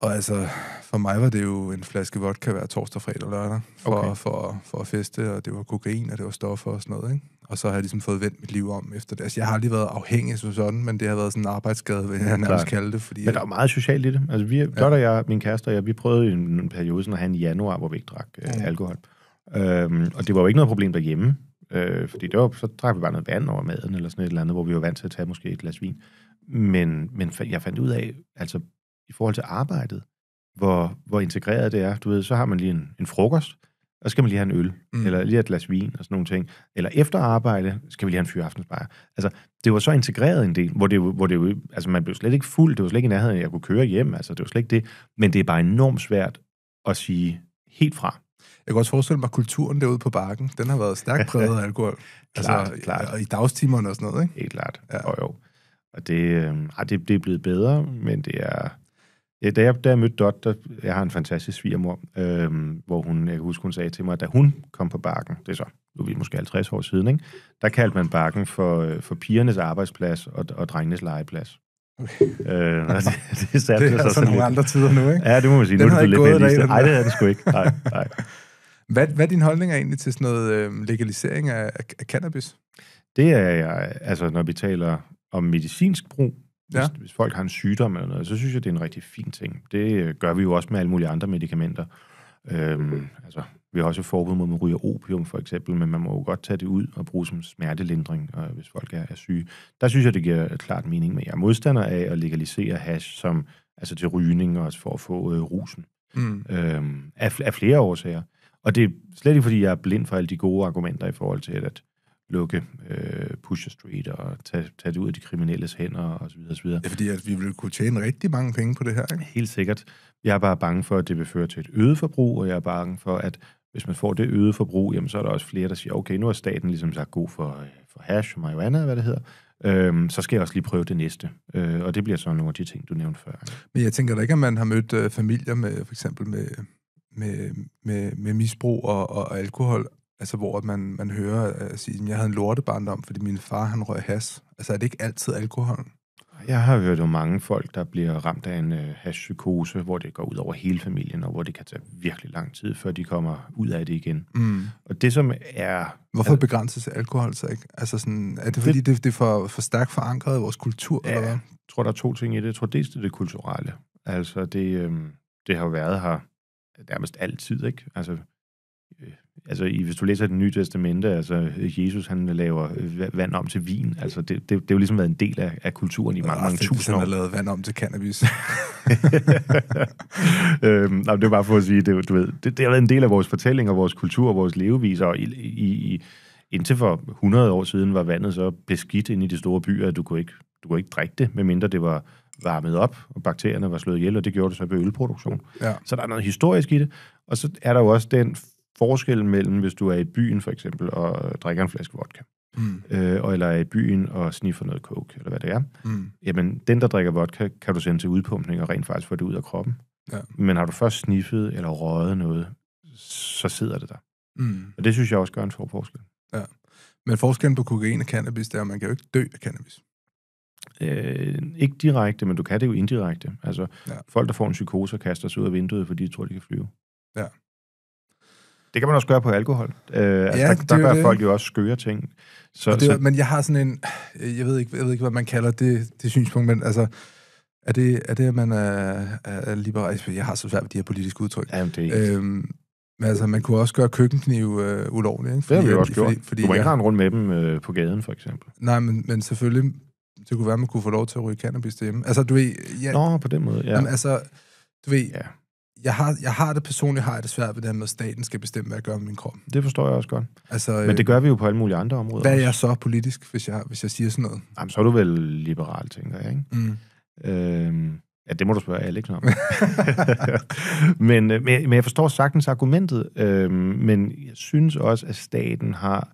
Og altså, for mig var det jo en flaske vodka hver torsdag, fredag og lørdag, for, okay. for, for at feste, og det var kokain, og det var stoffer og sådan noget, ikke? Og så har jeg ligesom fået vendt mit liv om efter det. Altså, jeg har aldrig været afhængig som sådan, men det har været sådan en arbejdsskade, vil jeg nærmest kalde det. Fordi, men der er meget socialt i det. Altså, vi, ja. og jeg, min kæreste og jeg, vi prøvede en, en periode sådan at have en januar, hvor vi ikke drak øh, alkohol. Øhm, og det var jo ikke noget problem derhjemme, øh, fordi det var, så drak vi bare noget vand over maden, eller sådan et eller andet, hvor vi var vant til at tage måske et glas vin. Men, men jeg fandt ud af, altså i forhold til arbejdet, hvor, hvor integreret det er. Du ved, så har man lige en, en frokost, og så skal man lige have en øl, mm. eller lige et glas vin og sådan nogle ting. Eller efter arbejde skal vi lige have en fyraftensbejr. Altså, det var så integreret en del, hvor det, hvor det jo, altså man blev slet ikke fuld, det var slet ikke i nærheden, jeg kunne køre hjem, altså det var slet ikke det. Men det er bare enormt svært at sige helt fra. Jeg kan også forestille mig, at kulturen derude på bakken, den har været stærkt præget af alkohol. Altså, klart, altså, klart. Og i dagstimerne og sådan noget, ikke? Helt klart. Ja. Og jo. Og det, øh, det, det er blevet bedre, men det er, Ja, da jeg, da jeg mødte Dot, der, jeg har en fantastisk svigermor, øh, hvor hun, jeg kan huske, hun sagde til mig, at da hun kom på bakken, det er så, nu er vi måske 50 år siden, ikke? der kaldte man bakken for, øh, for pigernes arbejdsplads og, og drengenes legeplads. Okay. Øh, det, det, det er altså nogle lidt. andre tider nu, ikke? Ja, det må man sige. Den nu er det lidt mere dag, Nej, det er den sgu ikke. Nej, nej. Hvad, hvad er din holdning er egentlig til sådan noget øh, legalisering af, af, af cannabis? Det er jeg, altså når vi taler om medicinsk brug, hvis, ja. hvis folk har en sygdom eller noget, så synes jeg, det er en rigtig fin ting. Det øh, gør vi jo også med alle mulige andre medicamenter. Øhm, altså, vi har også et forbud mod, at man ryger opium for eksempel, men man må jo godt tage det ud og bruge som smertelindring, øh, hvis folk er, er syge. Der synes jeg, det giver klart mening, men jeg er modstander af at legalisere hash som, altså til rygning og for at få øh, rusen. Mm. Øhm, af, af flere årsager. Og det er slet ikke, fordi jeg er blind for alle de gode argumenter i forhold til, at lukke øh, Pusher Street og tage, tage det ud af de kriminelles hænder og så videre, og så videre. Ja, fordi at vi ville kunne tjene rigtig mange penge på det her, ikke? Helt sikkert. Jeg er bare bange for, at det vil føre til et øget forbrug, og jeg er bange for, at hvis man får det øget forbrug, jamen, så er der også flere, der siger, okay, nu er staten ligesom sagt god for, øh, for hash og marihuana, hvad det hedder, øhm, så skal jeg også lige prøve det næste. Øh, og det bliver så nogle af de ting, du nævnte før. Men jeg tænker da ikke, at man har mødt øh, familier med, for eksempel med, med, med, med misbrug og, og alkohol, altså hvor man, man hører uh, sige, at jeg havde en lortebarndom, fordi min far han røg has. Altså er det ikke altid alkohol? Jeg har hørt om mange folk, der bliver ramt af en uh, hashpsykose, hvor det går ud over hele familien, og hvor det kan tage virkelig lang tid, før de kommer ud af det igen. Mm. Og det som er... Hvorfor begrænses alkohol så ikke? Altså sådan, er det fordi, det, det, det er for, for stærkt forankret i vores kultur? Ja, eller hvad? jeg tror, der er to ting i det. Jeg tror, dels det er det kulturelle. Altså, det, øh, det har været her nærmest altid, ikke? Altså, altså hvis du læser det nye testamente, altså Jesus han laver øh, vand om til vin, altså det, det, det har jo ligesom været en del af, af kulturen i mange, mange tusind år. Han har lavet vand om til cannabis. øhm, nej, det er bare for at sige, det, du ved, det, det har været en del af vores fortælling og vores kultur og vores levevis, og i, i, i, indtil for 100 år siden var vandet så beskidt ind i de store byer, at du kunne ikke, du kunne ikke drikke det, medmindre det var varmet op, og bakterierne var slået ihjel, og det gjorde det så ved ølproduktion. Ja. Så der er noget historisk i det, og så er der jo også den forskellen mellem, hvis du er i byen for eksempel og drikker en flaske vodka, mm. øh, og, eller er i byen og sniffer noget coke, eller hvad det er, mm. jamen den, der drikker vodka, kan du sende til udpumpning og rent faktisk få det ud af kroppen. Ja. Men har du først sniffet eller røget noget, så sidder det der. Mm. Og det synes jeg også gør en stor forskel. Ja. Men forskellen på kokain og cannabis, det er, at man kan jo ikke dø af cannabis. Øh, ikke direkte, men du kan det jo indirekte. Altså, ja. folk, der får en psykose og kaster sig ud af vinduet, fordi de tror, de kan flyve. Ja. Det kan man også gøre på alkohol. Øh, altså, ja, altså, der, der gør det. folk jo også skøre ting. Så, og det, så... Men jeg har sådan en, jeg ved ikke, jeg ved ikke hvad man kalder det, det synspunkt, men altså, er det, er det at man er, er liberal? Altså, jeg har så svært ved de her politiske udtryk. Jamen, det er øhm, men altså, man kunne også gøre køkkenknive øh, ulovlige. Ikke? Fordi, det har vi også gjort. Fordi, fordi, du må ikke have en rundt med dem øh, på gaden, for eksempel. Nej, men, men selvfølgelig, det kunne være, at man kunne få lov til at ryge cannabis derhjemme. Altså, du ved... Ja, Nå, på den måde, ja. Men altså, du ved... Ja jeg, har, jeg har det personligt, har jeg det svært ved det med, at staten skal bestemme, hvad jeg gør med min krop. Det forstår jeg også godt. Altså, Men det øh, gør vi jo på alle mulige andre områder Hvad er jeg så politisk, hvis jeg, hvis jeg siger sådan noget? Jamen, så er du vel liberal, tænker jeg, ikke? Mm. Øhm, ja, det må du spørge Alex om. men, øh, men, men jeg forstår sagtens argumentet, øhm, men jeg synes også, at staten har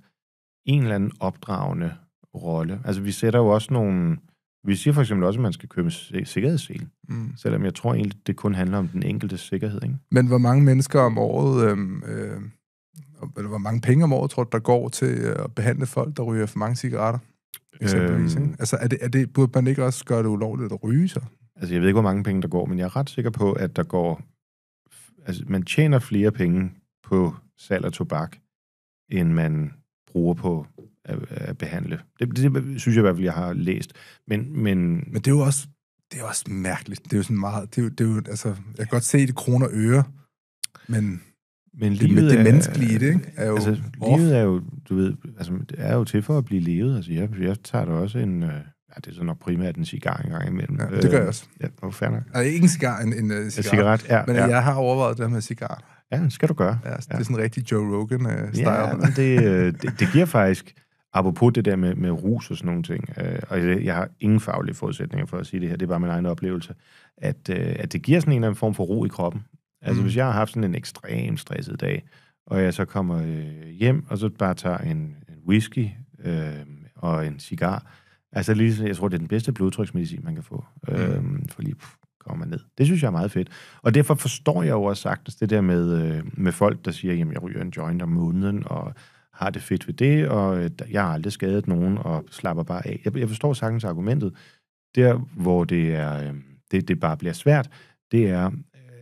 en eller anden opdragende rolle. Altså, vi sætter jo også nogle vi siger for eksempel også, at man skal købe sikkerhedssel, mm. selvom jeg tror egentlig, det kun handler om den enkelte sikkerhed. Ikke? Men hvor mange mennesker om året, øh, øh, eller hvor mange penge om året, tror du, der går til øh, at behandle folk, der ryger for mange cigaretter? Eksempelvis, øh, ikke? Altså, er det, er det, burde man ikke også gøre det ulovligt at ryge sig? Altså, jeg ved ikke, hvor mange penge der går, men jeg er ret sikker på, at der går... Altså, man tjener flere penge på salg af tobak, end man bruger på at, at behandle. Det, det, det synes jeg i hvert fald, jeg har læst. Men, men... men det er jo også det er også mærkeligt. Det er jo sådan meget... Det er jo, det er jo, altså, jeg kan godt se det kroner og øre, men... Men livet det, det er, menneskelige det, ikke? Er jo altså, off. livet er jo, du ved, altså, det er jo til for at blive levet. Altså, jeg, jeg tager da også en... Øh, ja, det er så nok primært en cigar en gang imellem. Ja, det gør jeg øh, også. Ja, hvor fanden er altså, Ikke en cigar, en, en, øh, en cigaret. cigaret ja, men ja. jeg har overvejet det med cigar. Ja, skal du gøre. Ja, det er ja. sådan en rigtig Joe Rogan-style. ja, men det, det, det giver faktisk apropos det der med, med rus og sådan nogle ting, øh, og jeg, jeg har ingen faglige forudsætninger for at sige det her, det er bare min egen oplevelse, at, øh, at det giver sådan en eller anden form for ro i kroppen. Altså mm. hvis jeg har haft sådan en ekstrem stresset dag, og jeg så kommer øh, hjem, og så bare tager en, en whisky øh, og en cigar, altså lige, jeg tror, det er den bedste blodtryksmedicin, man kan få, øh, mm. for lige pff, kommer ned. Det synes jeg er meget fedt. Og derfor forstår jeg jo også sagtens det der med, øh, med folk, der siger, jamen jeg ryger en joint om måneden, og har det fedt ved det, og øh, jeg har aldrig skadet nogen, og slapper bare af. Jeg, jeg forstår sagtens argumentet. Der, hvor det, er, øh, det, det bare bliver svært, det er øh,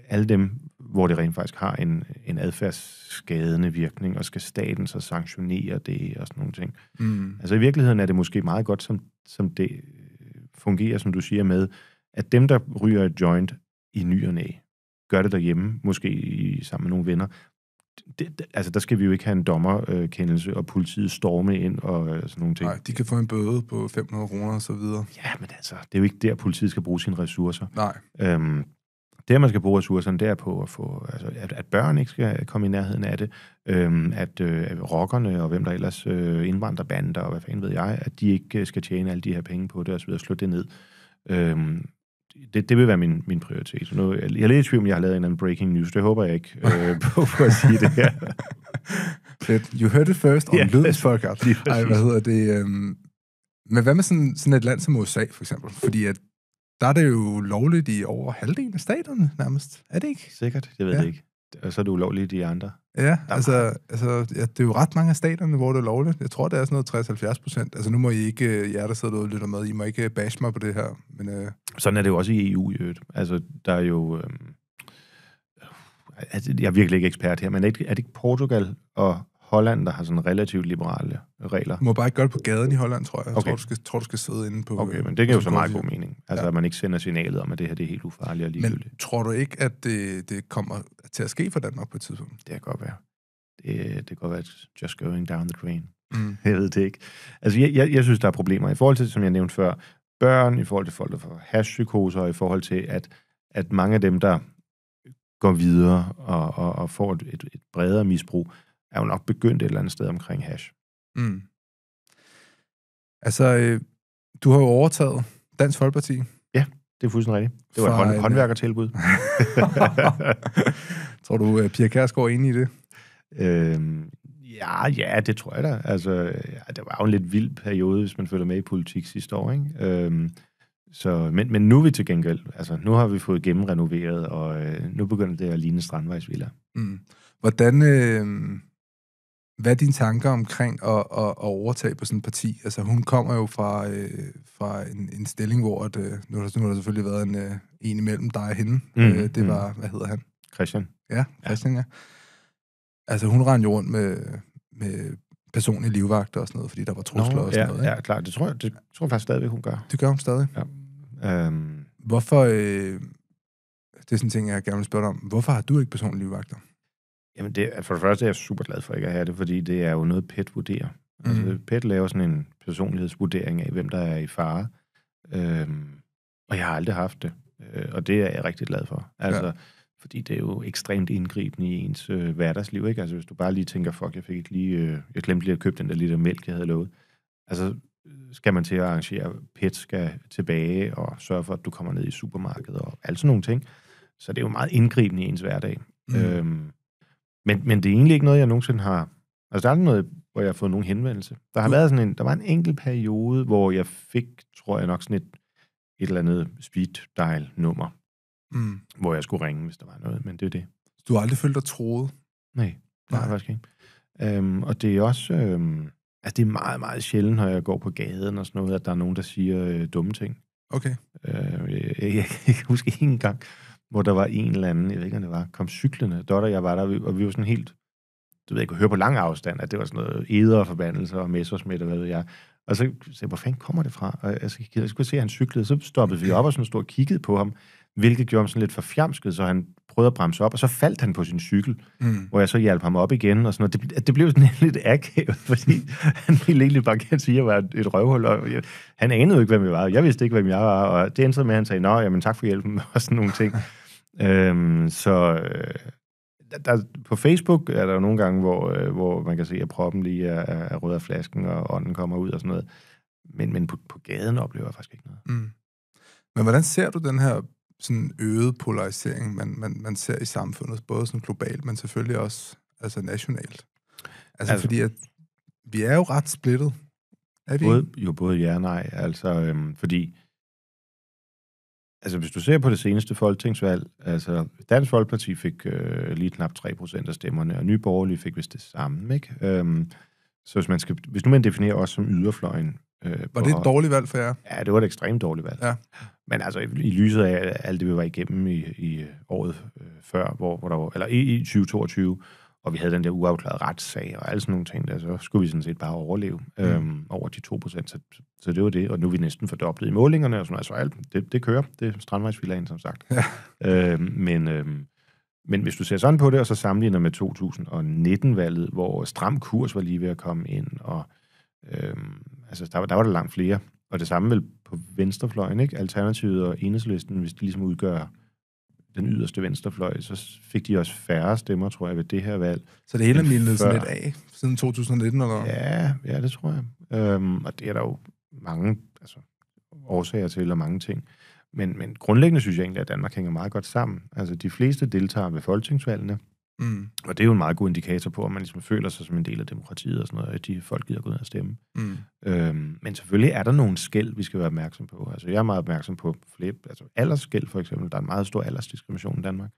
alle dem, hvor det rent faktisk har en, en adfærdsskadende virkning, og skal staten så sanktionere det og sådan nogle ting. Mm. Altså i virkeligheden er det måske meget godt, som, som det fungerer, som du siger med, at dem, der ryger et joint i ny og næ, gør det derhjemme, måske i, sammen med nogle venner, det, altså, der skal vi jo ikke have en dommerkendelse, og politiet storme ind og øh, sådan nogle ting. Nej, de kan få en bøde på 500 kroner og så videre. Ja, men altså, det er jo ikke der, politiet skal bruge sine ressourcer. Nej. Øhm, der, man skal bruge ressourcerne, der på at få, altså, at, at børn ikke skal komme i nærheden af det, øhm, at øh, rockerne og hvem der ellers øh, bander, og hvad fanden ved jeg, at de ikke skal tjene alle de her penge på det og så videre, slå det ned. Øhm, det, det vil være min, min prioritet. Nu, jeg, jeg er lidt i tvivl, om jeg har lavet en eller anden breaking news. Det håber jeg ikke øh, på at sige det her. You heard it first on yeah, Lydens Podcast. Ej, hvad hedder det? Øh... men hvad med sådan, sådan et land som USA, for eksempel? Fordi at der er det jo lovligt i over halvdelen af staterne, nærmest. Er det ikke? Sikkert, jeg ved ja. det ikke og så er det ulovligt i de andre. Ja, altså, altså ja, det er jo ret mange af staterne, hvor det er lovligt. Jeg tror, det er sådan noget 60-70 procent. Altså nu må I ikke, øh, jer der sidder derude og lytter med, I må ikke øh, bash mig på det her. Men, øh... Sådan er det jo også i EU i øvrigt. Altså der er jo... Øhm, øh, altså, jeg er virkelig ikke ekspert her, men er det, er det ikke Portugal og Holland, der har sådan relativt liberale regler. Du må bare ikke gøre det på gaden i Holland, tror jeg. Jeg okay. tror, du skal, tror, du skal sidde inde på... Okay, men det giver jo så meget god mening. Altså, ja. at man ikke sender signalet om, at det her det er helt ufarligt og ligegyldigt. Men tror du ikke, at det, det kommer til at ske for Danmark på et tidspunkt? Det kan godt være. Det, det kan godt være, just going down the drain. Mm. Jeg ved det ikke. Altså, jeg, jeg, jeg synes, der er problemer i forhold til, som jeg nævnte før, børn, i forhold til folk, der får hashpsykoser, i forhold til, at, at mange af dem, der går videre og, og, og får et, et bredere misbrug, er jo nok begyndt et eller andet sted omkring hash. Mm. Altså, øh, du har jo overtaget Dansk Folkeparti. Ja, det er fuldstændig rigtigt. Det var et hånd, håndværkertilbud. tror du, øh, Pia Kærsgaard er inde i det? Øhm, ja, ja, det tror jeg da. Altså, ja, det var jo en lidt vild periode, hvis man følger med i politik sidste år, ikke? Øhm, så, men, men nu er vi til gengæld, altså nu har vi fået gennemrenoveret, og øh, nu begynder det at ligne Strandvejsvilla. Mm. Hvordan, øh, hvad er dine tanker omkring at, at, at overtage på sådan et parti? Altså, hun kommer jo fra, øh, fra en, en stilling, hvor at, øh, nu, har der, nu har der selvfølgelig været en, øh, en imellem dig og hende. Mm, øh, det mm-hmm. var, mm. hvad hedder han? Christian. Ja, Christian, ja. ja. Altså, hun rendte jo rundt med, med personlige livvagter og sådan noget, fordi der var trusler Nå, og sådan ja, noget. Ja, Ja, klart. Det tror, jeg, det tror jeg faktisk stadigvæk, hun gør. Det gør hun stadig? Ja. Øhm. Hvorfor... Øh, det er sådan en ting, jeg gerne vil spørge dig om. Hvorfor har du ikke personlige livvagter? Jamen, det, for det første er jeg super glad for ikke at have det, fordi det er jo noget, PET vurderer. Altså, mm. Altså, PET laver sådan en personlighedsvurdering af, hvem der er i fare. Øhm, og jeg har aldrig haft det. Øh, og det er jeg rigtig glad for. Altså, ja. Fordi det er jo ekstremt indgribende i ens øh, hverdagsliv. Ikke? Altså, hvis du bare lige tænker, fuck, jeg fik ikke lige, øh, jeg glemte lige at købe den der liter mælk, jeg havde lovet. Altså, skal man til at arrangere, PET skal tilbage og sørge for, at du kommer ned i supermarkedet og alt sådan nogle ting. Så det er jo meget indgribende i ens hverdag. Mm. Øhm, men, men det er egentlig ikke noget, jeg nogensinde har... Altså, der er noget, hvor jeg har fået nogen henvendelse. Der har mm. været sådan en... Der var en enkelt periode, hvor jeg fik, tror jeg nok, sådan et, et eller andet speed dial nummer, mm. hvor jeg skulle ringe, hvis der var noget, men det er det. Du har aldrig følt dig troet? Nej, det Nej. har jeg faktisk ikke. Øhm, og det er også... Øhm, altså, det er meget, meget sjældent, når jeg går på gaden og sådan noget, at der er nogen, der siger øh, dumme ting. Okay. Øh, jeg, jeg, jeg kan huske ikke engang, hvor der var en eller anden, jeg ved ikke, om det var, kom cyklende. Dotter og jeg var der, og vi var sådan helt, du ved, jeg kunne høre på lang afstand, at det var sådan noget æder og forbandelse og messersmidt og hvad ved jeg. Og så sagde jeg, hvor fanden kommer det fra? Og jeg, altså, jeg skulle se, at han cyklede, så stoppede vi op og sådan stod og kiggede på ham, hvilket gjorde ham sådan lidt forfjamsket, så han prøvede at bremse op, og så faldt han på sin cykel, mm. hvor jeg så hjalp ham op igen, og sådan noget. Det, det blev sådan lidt akavet, fordi han ville egentlig bare gerne sige, at jeg var et røvhul, og jeg, han anede ikke, hvem jeg var, jeg vidste ikke, hvem jeg var, og det endte med, at han sagde, nå, jamen tak for hjælpen, og sådan nogle ting. Øhm, så øh, der, på Facebook er der jo nogle gange, hvor, øh, hvor man kan se, at proppen lige er, er rød af flasken, og ånden kommer ud og sådan noget. Men, men på, på gaden oplever jeg faktisk ikke noget. Mm. Men hvordan ser du den her sådan øget polarisering, man, man, man ser i samfundet, både sådan globalt, men selvfølgelig også altså nationalt? Altså, altså fordi at vi er jo ret splittet. Er vi? Både, jo, både ja og nej. Altså, øhm, fordi altså hvis du ser på det seneste folketingsvalg, altså Dansk Folkeparti fik øh, lige knap 3% af stemmerne, og Nye Borgerlige fik vist det samme, ikke? Øhm, så hvis, man skal, hvis nu man definerer os som yderfløjen... Øh, var på, det et dårligt valg for jer? Ja, det var et ekstremt dårligt valg. Ja. Men altså, i, i lyset af alt det, vi var igennem i, i året øh, før, hvor, hvor der var, eller i, i 2022, og vi havde den der uafklarede retssag og alle sådan nogle ting, der, så skulle vi sådan set bare overleve mm. øhm, over de 2 Så, så det var det, og nu er vi næsten fordoblet i målingerne, og sådan så altså, alt, det, det kører, det er strandvejsvillagen, som sagt. øhm, men, øhm, men hvis du ser sådan på det, og så sammenligner med 2019-valget, hvor stram kurs var lige ved at komme ind, og øhm, altså, der, der var der langt flere, og det samme vel på venstrefløjen, ikke? Alternativet og enhedslisten, hvis de ligesom udgør den yderste venstrefløj, så fik de også færre stemmer, tror jeg, ved det her valg. Så det hele mildede sådan lidt af siden 2019, eller? Ja, ja det tror jeg. Øhm, og det er der jo mange altså, årsager til, og mange ting. Men, men grundlæggende synes jeg egentlig, at Danmark hænger meget godt sammen. Altså, de fleste deltager ved folketingsvalgene. Mm. Og det er jo en meget god indikator på, at man ligesom føler sig som en del af demokratiet og sådan noget, at de folk gider gå ned og stemme. Mm. Øhm, men selvfølgelig er der nogle skæld, vi skal være opmærksom på. Altså jeg er meget opmærksom på flip, altså aldersskæld for eksempel. Der er en meget stor aldersdiskrimination i Danmark.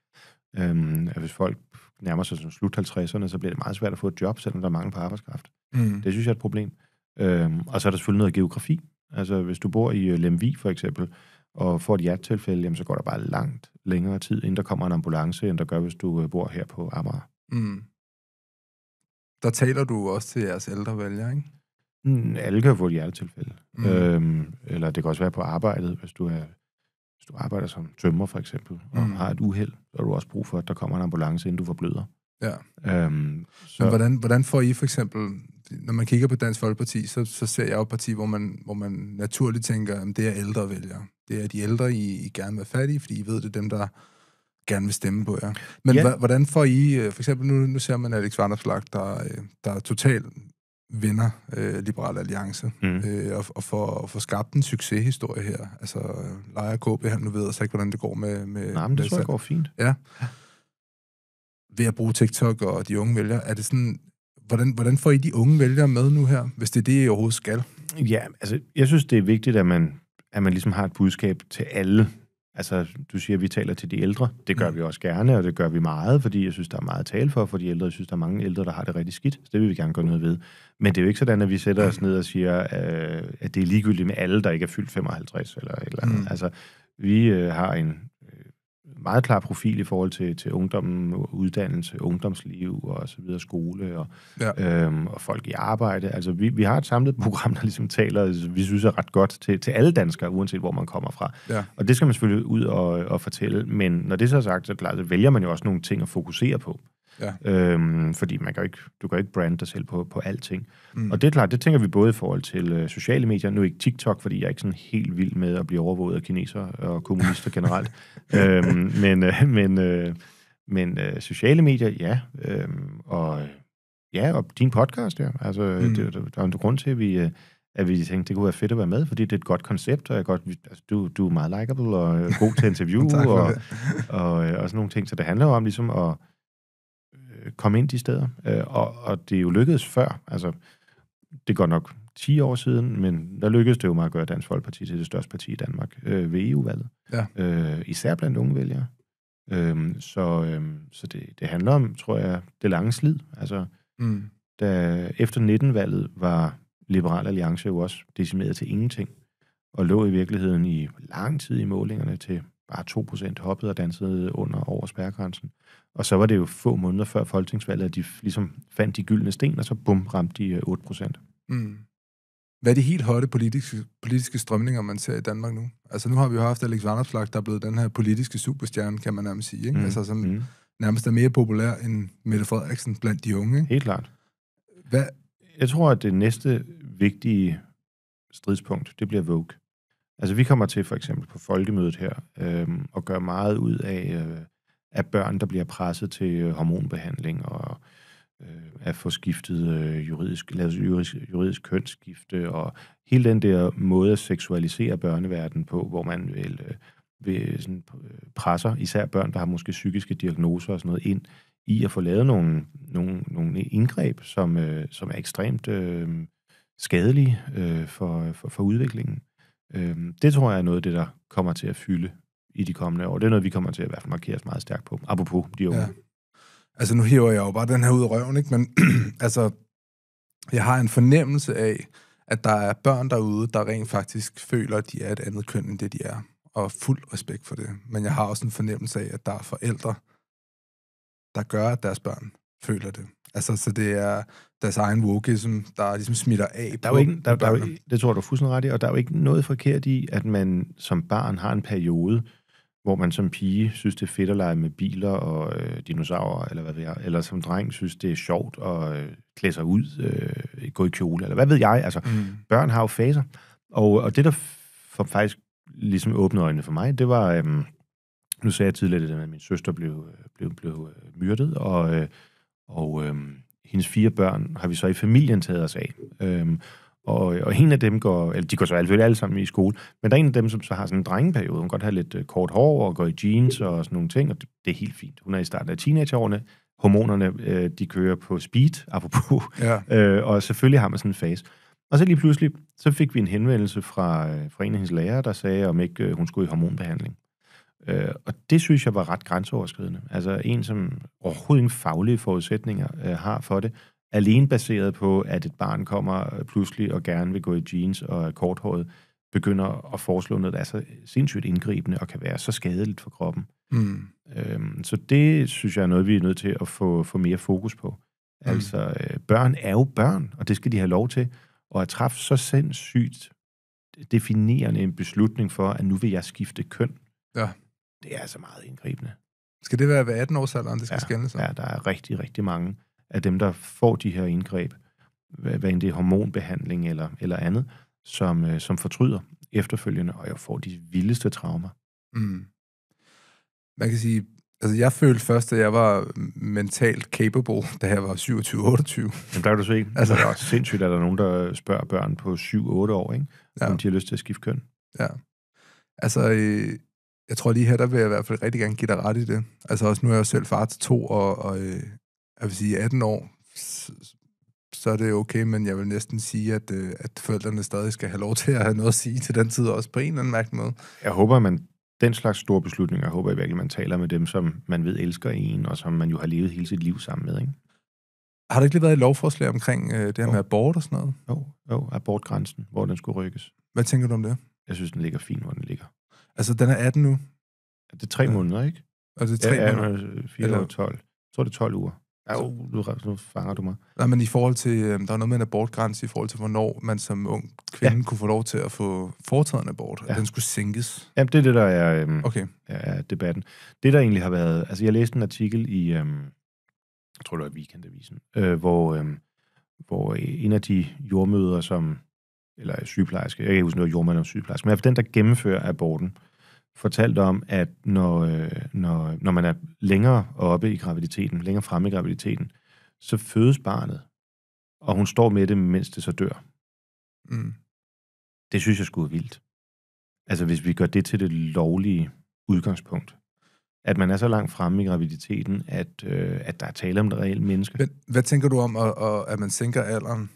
Øhm, at hvis folk nærmer sig slut 50'erne, så bliver det meget svært at få et job, selvom der er mange på arbejdskraft. Mm. Det synes jeg er et problem. Øhm, og så er der selvfølgelig noget geografi. Altså hvis du bor i øh, Lemvi for eksempel, og får et hjertetilfælde, jamen, så går der bare langt længere tid, inden der kommer en ambulance, end der gør, hvis du øh, bor her på Amager. Mm. Der taler du også til jeres ældre vælgere, ikke? Mm, alle kan få et hjertetilfælde. Mm. Øhm, eller det kan også være på arbejdet, hvis du er hvis du arbejder som tømmer for eksempel, og mm. har et uheld, så har du også brug for, at der kommer en ambulance, inden du forbløder. Ja. Øhm, så... Men hvordan, hvordan får I for eksempel når man kigger på Dansk Folkeparti, så, så ser jeg jo et parti, hvor man, hvor man naturligt tænker, at det er ældre vælgere. Det er de ældre, I, I gerne vil fat i, fordi I ved, det er dem, der gerne vil stemme på jer. Men ja. hvordan får I, øh, for eksempel nu, nu ser man Alex Vanderslag, der, øh, der totalt vinder øh, Liberal Alliance, mm. øh, og, og får for skabt en succeshistorie her. Altså, Lejer KB, han nu ved altså ikke, hvordan det går med... med Nej, men det tror jeg går fint. Ja. Ved at bruge TikTok og de unge vælgere, er det sådan, Hvordan, hvordan får I de unge vælgere med nu her, hvis det er det, I overhovedet skal? Ja, altså, jeg synes, det er vigtigt, at man, at man ligesom har et budskab til alle. Altså, du siger, at vi taler til de ældre. Det gør mm. vi også gerne, og det gør vi meget, fordi jeg synes, der er meget at tale for, for de ældre. Jeg synes, der er mange ældre, der har det rigtig skidt, så det vil vi gerne gøre noget ved. Men det er jo ikke sådan, at vi sætter os ned og siger, øh, at det er ligegyldigt med alle, der ikke er fyldt 55 eller et eller andet. Mm. Altså, vi øh, har en meget klar profil i forhold til, til ungdommen, uddannelse, ungdomsliv og så videre, skole og, ja. øhm, og folk i arbejde. Altså, vi, vi har et samlet program, der ligesom taler, vi synes er ret godt til, til alle danskere, uanset hvor man kommer fra. Ja. Og det skal man selvfølgelig ud og, og fortælle, men når det så er sagt, så klart, så vælger man jo også nogle ting at fokusere på. Ja. Øhm, fordi man kan ikke, du kan ikke brande dig selv på, på alting. Mm. Og det er klart, det tænker vi både i forhold til øh, sociale medier, nu ikke TikTok, fordi jeg er ikke sådan helt vild med at blive overvåget af kineser og kommunister generelt. øhm, men øh, men, øh, men øh, sociale medier, ja. Øhm, og ja, og din podcast, ja. Altså, mm. det, der, der er en grund til, at vi... Øh, at vi tænkte, det kunne være fedt at være med, fordi det er et godt koncept, og jeg godt, altså, du, du er meget likable og øh, god til interview og, og, og, øh, og sådan nogle ting. Så det handler jo om ligesom at, Øh, komme ind de steder. Øh, og, og det er jo lykkedes før. Altså, det går nok 10 år siden, men der lykkedes det jo meget at gøre Dansk Folkeparti til det største parti i Danmark øh, ved EU-valget. Ja. Øh, især blandt unge vælgere. Øh, så øh, så det, det handler om, tror jeg, det lange slid. Altså, mm. da efter 19-valget var Liberal Alliance jo også decimeret til ingenting, og lå i virkeligheden i lang tid i målingerne til bare 2% hoppede og dansede under over spærgrænsen. Og så var det jo få måneder før folketingsvalget, at de ligesom fandt de gyldne sten, og så bum, ramte de 8 øh, procent. Mm. Hvad er de helt hotte politiske, politiske strømninger, man ser i Danmark nu? Altså nu har vi jo haft Alex Vanderslag, der er blevet den her politiske superstjerne, kan man nærmest sige. Ikke? Mm. Altså som mm. nærmest er mere populær end Mette Frederiksen blandt de unge. Ikke? Helt klart. Hvad? Jeg tror, at det næste vigtige stridspunkt, det bliver Vogue. Altså vi kommer til for eksempel på folkemødet her, øh, og gør meget ud af... Øh, af børn, der bliver presset til øh, hormonbehandling og øh, at få skiftet øh, juridisk, lavet juridisk, juridisk kønsskifte, og hele den der måde at seksualisere børneverdenen på, hvor man vil, øh, vil sådan, øh, presser især børn, der har måske psykiske diagnoser og sådan noget, ind i at få lavet nogle, nogle, nogle indgreb, som, øh, som er ekstremt øh, skadelige øh, for, for, for udviklingen. Øh, det tror jeg er noget af det, der kommer til at fylde i de kommende år. Det er noget, vi kommer til at i hvert markere os meget stærkt på. Apropos de unge. Ja. Altså, nu hiver jeg jo bare den her ud af røven, ikke? Men altså, jeg har en fornemmelse af, at der er børn derude, der rent faktisk føler, at de er et andet køn, end det de er. Og fuld respekt for det. Men jeg har også en fornemmelse af, at der er forældre, der gør, at deres børn føler det. Altså, så det er deres egen wokeism, der ligesom smitter af der er på ikke, der, der, der, Det tror du er fuldstændig ret i, og der er jo ikke noget forkert i, at man som barn har en periode, hvor man som pige synes, det er fedt at lege med biler og øh, dinosaurer, eller hvad ved jeg, eller som dreng synes, det er sjovt at øh, klæde sig ud, øh, gå i kjole, eller hvad ved jeg. Altså, mm. børn har jo faser. Og, og det, der for, faktisk ligesom åbnede øjnene for mig, det var, øh, nu sagde jeg tidligere, at min søster blev, øh, blev, blev øh, myrdet, og, øh, og øh, hendes fire børn har vi så i familien taget os af. Øh, og, og en af dem går, eller de går så selvfølgelig alle sammen i skole, men der er en af dem, som så har sådan en drengeperiode. Hun kan godt have lidt øh, kort hår og går i jeans og sådan nogle ting, og det, det er helt fint. Hun er i starten af teenageårene, hormonerne, øh, de kører på speed, apropos, ja. øh, og selvfølgelig har man sådan en fase. Og så lige pludselig, så fik vi en henvendelse fra, øh, fra en af hendes lærere, der sagde, om ikke øh, hun skulle i hormonbehandling. Øh, og det synes jeg var ret grænseoverskridende. Altså en, som overhovedet ingen faglige forudsætninger øh, har for det, alene baseret på, at et barn kommer øh, pludselig og gerne vil gå i jeans og er korthåret, begynder at foreslå noget, der er så sindssygt indgribende og kan være så skadeligt for kroppen. Mm. Øhm, så det synes jeg er noget, vi er nødt til at få, få mere fokus på. Mm. Altså, øh, børn er jo børn, og det skal de have lov til. Og at træffe så sindssygt definerende en beslutning for, at nu vil jeg skifte køn, ja. det er altså meget indgribende. Skal det være ved 18 års alderen, det skal ja, skændes? Ja, der er rigtig, rigtig mange af dem, der får de her indgreb, hvad end det er hormonbehandling eller, eller andet, som, øh, som fortryder efterfølgende, og jeg får de vildeste traumer. Mm. Man kan sige, altså jeg følte først, at jeg var mentalt capable, da jeg var 27-28. Jamen der kan du se, altså, det er også sindssygt, at der er nogen, der spørger børn på 7-8 år, ikke? Ja. om de har lyst til at skifte køn. Ja. Altså, øh, jeg tror lige her, der vil jeg i hvert fald rigtig gerne give dig ret i det. Altså også nu er jeg selv far til to, og, og øh, jeg vil sige 18 år, så er det okay, men jeg vil næsten sige, at, øh, at forældrene stadig skal have lov til at have noget at sige til den tid, også på en eller anden mærkelig måde. Jeg håber, at man den slags store beslutninger, håber jeg virkelig, man taler med dem, som man ved elsker en, og som man jo har levet hele sit liv sammen med, ikke? Har der ikke lige været et lovforslag omkring øh, det her jo. med abort og sådan noget? Jo, jo, abortgrænsen, hvor den skulle rykkes. Hvad tænker du om det? Jeg synes, den ligger fint, hvor den ligger. Altså, den er 18 nu? Det er tre ja. måneder, ikke? Altså, det er tre ja, måneder? 4 eller 12. Jeg tror, det er 12 uger. Jo, nu, nu fanger du mig. Nej, men i forhold til, øh, der er noget med en abortgrænse i forhold til, hvornår man som ung kvinde ja. kunne få lov til at få foretaget en abort. Ja. Den skulle sænkes. Jamen, det er det, der er, øh, okay. er debatten. Det, der egentlig har været... Altså, jeg læste en artikel i... Øh, jeg tror, det var Weekendavisen, øh, hvor, øh, hvor en af de jordmøder, som eller sygeplejerske, jeg kan ikke huske, noget jordmøder eller sygeplejerske, men den, der gennemfører aborten, øh, fortalt om, at når, øh, når, når man er længere oppe i graviditeten, længere fremme i graviditeten, så fødes barnet, og hun står med det, mens det så dør. Mm. Det synes jeg skulle vildt. Altså hvis vi gør det til det lovlige udgangspunkt. At man er så langt fremme i graviditeten, at, øh, at der er tale om et reelt menneske. Men, hvad tænker du om, at, at man sænker alderen?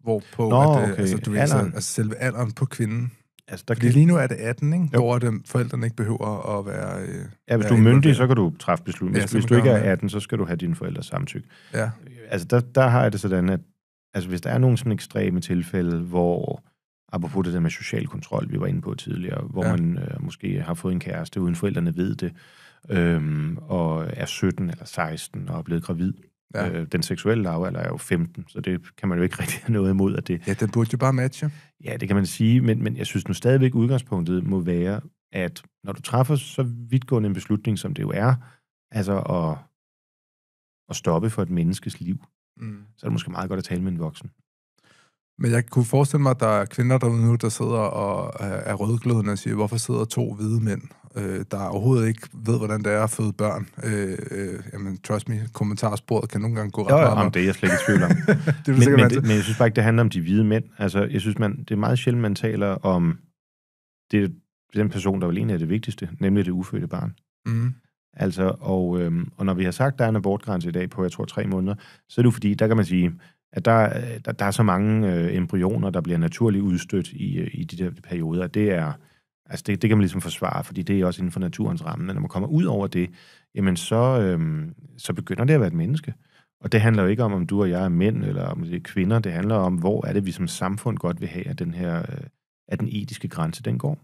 Hvorpå Nå, at, øh, okay. altså, du altså, alderen. altså selve alderen på kvinden? Altså, der Fordi kan... lige nu er det 18, ikke? Jo. hvor det, forældrene ikke behøver at være... Øh, ja, hvis være du er myndig, så kan du træffe beslutninger. Ja, hvis, hvis du ikke er 18, så skal du have dine forældres samtykke. Ja. Altså, der, der har jeg det sådan, at altså, hvis der er nogle sådan ekstreme tilfælde, hvor apropos det der med social kontrol, vi var inde på tidligere, hvor ja. man øh, måske har fået en kæreste, uden forældrene ved det, øhm, og er 17 eller 16 og er blevet gravid, Ja. Øh, den seksuelle lavalder er jo 15, så det kan man jo ikke rigtig have noget imod. At det, ja, den burde jo bare matche. Ja, det kan man sige, men, men jeg synes nu stadigvæk, udgangspunktet må være, at når du træffer så vidtgående en beslutning, som det jo er, altså at, at stoppe for et menneskes liv, mm. så er det måske meget godt at tale med en voksen. Men jeg kunne forestille mig, at der er kvinder derude nu, der sidder og er rødglødende og siger, hvorfor sidder to hvide mænd, øh, der overhovedet ikke ved, hvordan det er at føde børn. Øh, øh, jamen, trust me, kommentarsporet kan nogle gange gå ret meget. Jo, det er jeg slet ikke i tvivl om. det men, men, det, men jeg synes bare ikke, det handler om de hvide mænd. Altså, jeg synes, man, det er meget sjældent, man taler om det, den person, der vel egentlig er det vigtigste, nemlig det ufødte barn. Mm. Altså, og, øhm, og når vi har sagt, at der er en abortgrænse i dag på, jeg tror, tre måneder, så er det jo fordi, der kan man sige, at der, der, der er så mange øh, embryoner, der bliver naturligt udstødt i, øh, i de der perioder. Det er altså det, det kan man ligesom forsvare, fordi det er også inden for naturens ramme. Men når man kommer ud over det, jamen så, øh, så begynder det at være et menneske. Og det handler jo ikke om, om du og jeg er mænd, eller om det er kvinder. Det handler om, hvor er det, vi som samfund godt vil have, at den her øh, at den etiske grænse, den går.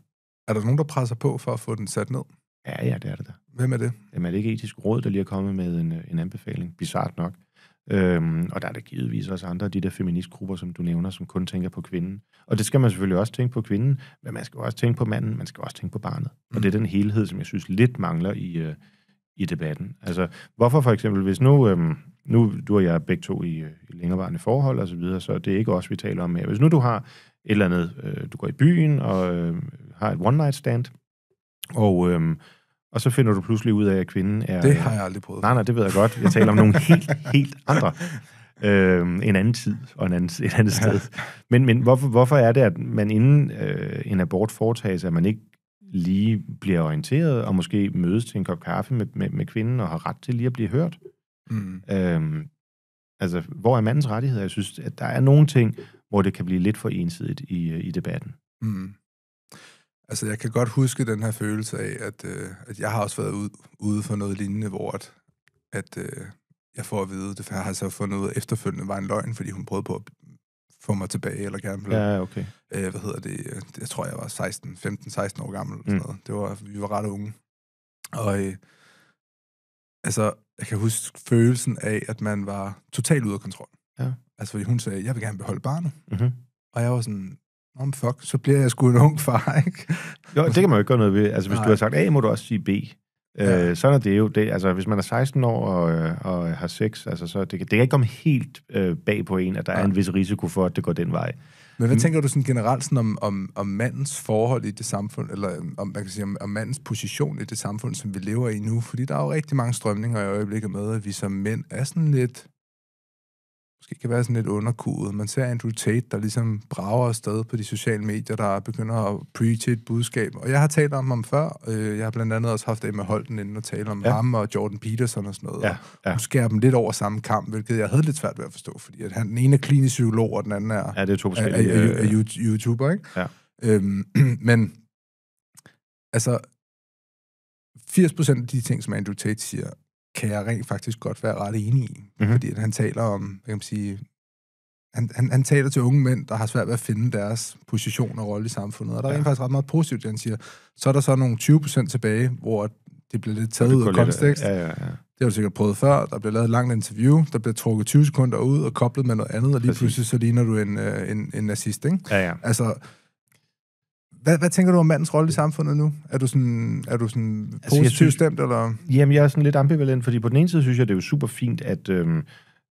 Er der nogen, der presser på for at få den sat ned? Ja, ja, det er det der. Hvem er det? Jamen er det ikke etisk råd, der lige er kommet med en, øh, en anbefaling? Bizart nok. Øhm, og der er der givetvis også andre af de der feministgrupper, som du nævner, som kun tænker på kvinden. Og det skal man selvfølgelig også tænke på kvinden, men man skal også tænke på manden, man skal også tænke på barnet. Mm. Og det er mm. den helhed, som jeg synes lidt mangler i, øh, i debatten. Altså, hvorfor for eksempel, hvis nu, øh, nu du og jeg er begge to i, øh, i længerevarende forhold og så videre, så det er ikke os, vi taler om her. Hvis nu du har et eller andet, øh, du går i byen og øh, har et one-night stand, og... Øh, og så finder du pludselig ud af, at kvinden er... Det har jeg aldrig prøvet. Nej, nej, det ved jeg godt. Jeg taler om nogle helt, helt andre. Øh, en anden tid og en anden, et andet sted. Men, men hvorfor, hvorfor er det, at man inden øh, en abort foretages, at man ikke lige bliver orienteret, og måske mødes til en kop kaffe med, med, med kvinden, og har ret til lige at blive hørt? Mm. Øh, altså, hvor er mandens rettigheder? Jeg synes, at der er nogle ting, hvor det kan blive lidt for ensidigt i, øh, i debatten. Mm. Altså, jeg kan godt huske den her følelse af, at, øh, at jeg har også været ude, ude for noget lignende, hvor at, at øh, jeg får at vide, det har jeg så fundet ud efterfølgende var en løgn, fordi hun prøvede på at få mig tilbage, eller gerne blev, ja, okay. øh, hvad hedder det, jeg tror, jeg var 16, 15, 16 år gammel, eller mm. sådan noget. Det var, vi var ret unge. Og øh, altså, jeg kan huske følelsen af, at man var totalt ude af kontrol. Ja. Altså, fordi hun sagde, jeg vil gerne beholde barnet. Mm-hmm. Og jeg var sådan, om oh, fuck, så bliver jeg sgu en ung far, ikke? jo, det kan man jo ikke gøre noget ved. Altså, hvis Nej. du har sagt A, må du også sige B. Øh, ja. sådan er det jo. Det, altså, hvis man er 16 år og, og har sex, altså, så det, det kan ikke komme helt øh, bag på en, at der ja. er en vis risiko for, at det går den vej. Men hvad mm. tænker du sådan generelt sådan om, om, om mandens forhold i det samfund, eller øh, om, man kan sige, om, om mandens position i det samfund, som vi lever i nu? Fordi der er jo rigtig mange strømninger i øjeblikket med, at vi som mænd er sådan lidt måske kan være sådan lidt underkudet. Man ser Andrew Tate, der ligesom brager afsted på de sociale medier, der begynder at preach et budskab. Og jeg har talt om ham før. Øh, jeg har blandt andet også haft Emma Holden inden og tale om ja. ham og Jordan Peterson og sådan noget. Ja. Ja. Nu skærer dem lidt over samme kamp, hvilket jeg havde lidt svært ved at forstå, fordi at han, den ene er klinisk psykolog, og den anden er, ja, det er, to er, er, øh, er, er, er YouTuber. Ikke? Ja. Øhm, men altså, 80% af de ting, som Andrew Tate siger, kan jeg rent faktisk godt være ret enig i. Mm-hmm. Fordi at han taler om, hvad kan man sige, han, han, han taler til unge mænd, der har svært ved at finde deres position og rolle i samfundet. Og der er ja. rent faktisk ret meget positivt, det han siger. Så er der så nogle 20 procent tilbage, hvor det bliver lidt taget ud af kontekst. Ja, ja, ja. Det har du sikkert prøvet før. Der bliver lavet et langt interview, der bliver trukket 20 sekunder ud og koblet med noget andet, og lige Præcis. pludselig så ligner du en, øh, en, en nazist, ikke? Ja, ja. Altså, hvad, hvad tænker du om mandens rolle i samfundet nu? Er du sådan, er du sådan altså, positivt synes, stemt, eller? Jamen, jeg er sådan lidt ambivalent, fordi på den ene side synes jeg, det er jo super fint, at, øhm,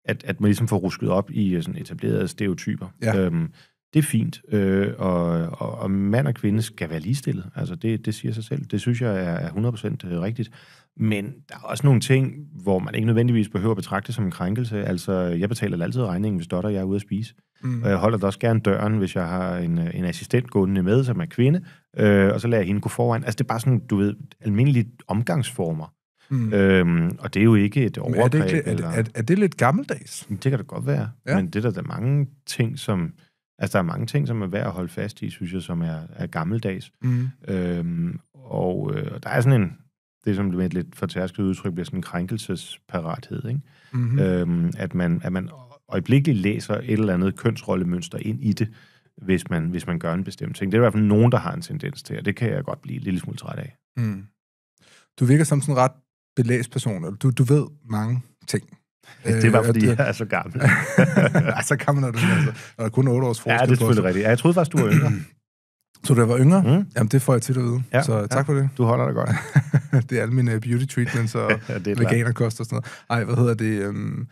at, at man ligesom får rusket op i øh, sådan etablerede stereotyper. Ja. Øhm, det er fint, øh, og, og, og mand og kvinde skal være ligestillet. Altså, det, det siger sig selv. Det synes jeg er, er 100% øh, rigtigt. Men der er også nogle ting, hvor man ikke nødvendigvis behøver at betragte som en krænkelse. Altså, jeg betaler altid regningen, hvis dotter jeg er ude at spise. Mm. Og jeg holder da også gerne døren, hvis jeg har en, øh, en assistent gående med, som er kvinde, øh, og så lader jeg hende gå foran. Altså, det er bare sådan, du ved, almindelige omgangsformer. Mm. Øhm, og det er jo ikke et overgreb. er, det ikke, eller... er, er, er det lidt gammeldags? Det kan det godt være. Ja. Men det er der, der mange ting, som Altså, der er mange ting, som er værd at holde fast i, synes jeg, som er, er gammeldags. Mm. Øhm, og øh, der er sådan en, det som med et lidt fortærsket udtryk bliver sådan en krænkelsesparathed, ikke? Mm-hmm. Øhm, at, man, at man øjeblikkeligt læser et eller andet kønsrollemønster ind i det, hvis man, hvis man gør en bestemt ting. Det er i hvert fald nogen, der har en tendens til, og det kan jeg godt blive en lille smule træt af. Mm. Du virker som sådan en ret belæst person, eller du, du ved mange ting. Det er øh, bare, fordi jeg er så gammel. Ej, så gammel er du. Altså. Og kun 8 års forskel. Ja, det er selvfølgelig rigtigt. Ja, jeg troede faktisk, du var yngre. Så du var yngre? Mm. Jamen, det får jeg til at vide. Ja, så tak ja. for det. Du holder dig godt. det er alle mine øh, beauty treatments og ja, veganerkost og sådan noget. Ej, hvad hedder det? Um,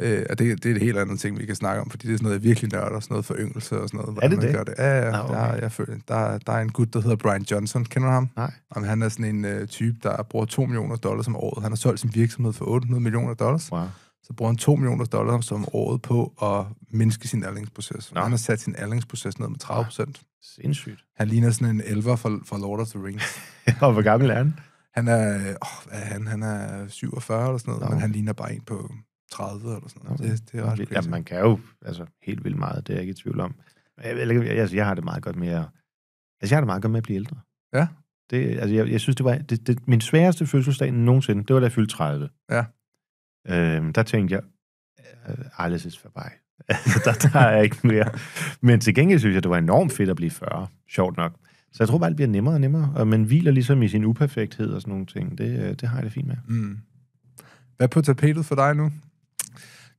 øh, det, det er et helt andet ting, vi kan snakke om, fordi det er sådan noget, jeg virkelig nørder, og sådan noget for yngelse og sådan noget. Er det man det? Gør det. Ja, ja, ah, okay. jeg, jeg føler, der, der er en gut, der hedder Brian Johnson. Kender du ham? Nej. Jamen, han er sådan en uh, type, der bruger 2 millioner dollars om året. Han har solgt sin virksomhed for 800 millioner dollars. Wow så bruger han 2 millioner dollars om året på at mindske sin aldringsproces. Nå. Han har sat sin aldringsproces ned med 30 procent. Ah, sindssygt. Han ligner sådan en elver fra, fra Lord of the Rings. og hvor gammel er han? Han er, åh, er han? Han er 47 eller sådan noget, Nå. men han ligner bare en på 30 eller sådan noget. Det, det er ret vildt. Ja, man kan jo altså, helt vildt meget, det er jeg ikke i tvivl om. Jeg, jeg, jeg, altså, jeg har det meget godt med at, altså, jeg har det meget godt med at blive ældre. Ja. Det, altså, jeg, jeg synes, det var det, det, min sværeste fødselsdag nogensinde, det var da jeg fyldte 30. Ja. Øh, der tænkte jeg, alles is vorbei. der, der er ikke mere. Men til gengæld synes jeg, det var enormt fedt at blive 40. Sjovt nok. Så jeg tror bare, alt bliver nemmere og nemmere, og man hviler ligesom i sin uperfekthed og sådan nogle ting. Det, øh, det har jeg det fint med. Mm. Hvad er på tapetet for dig nu?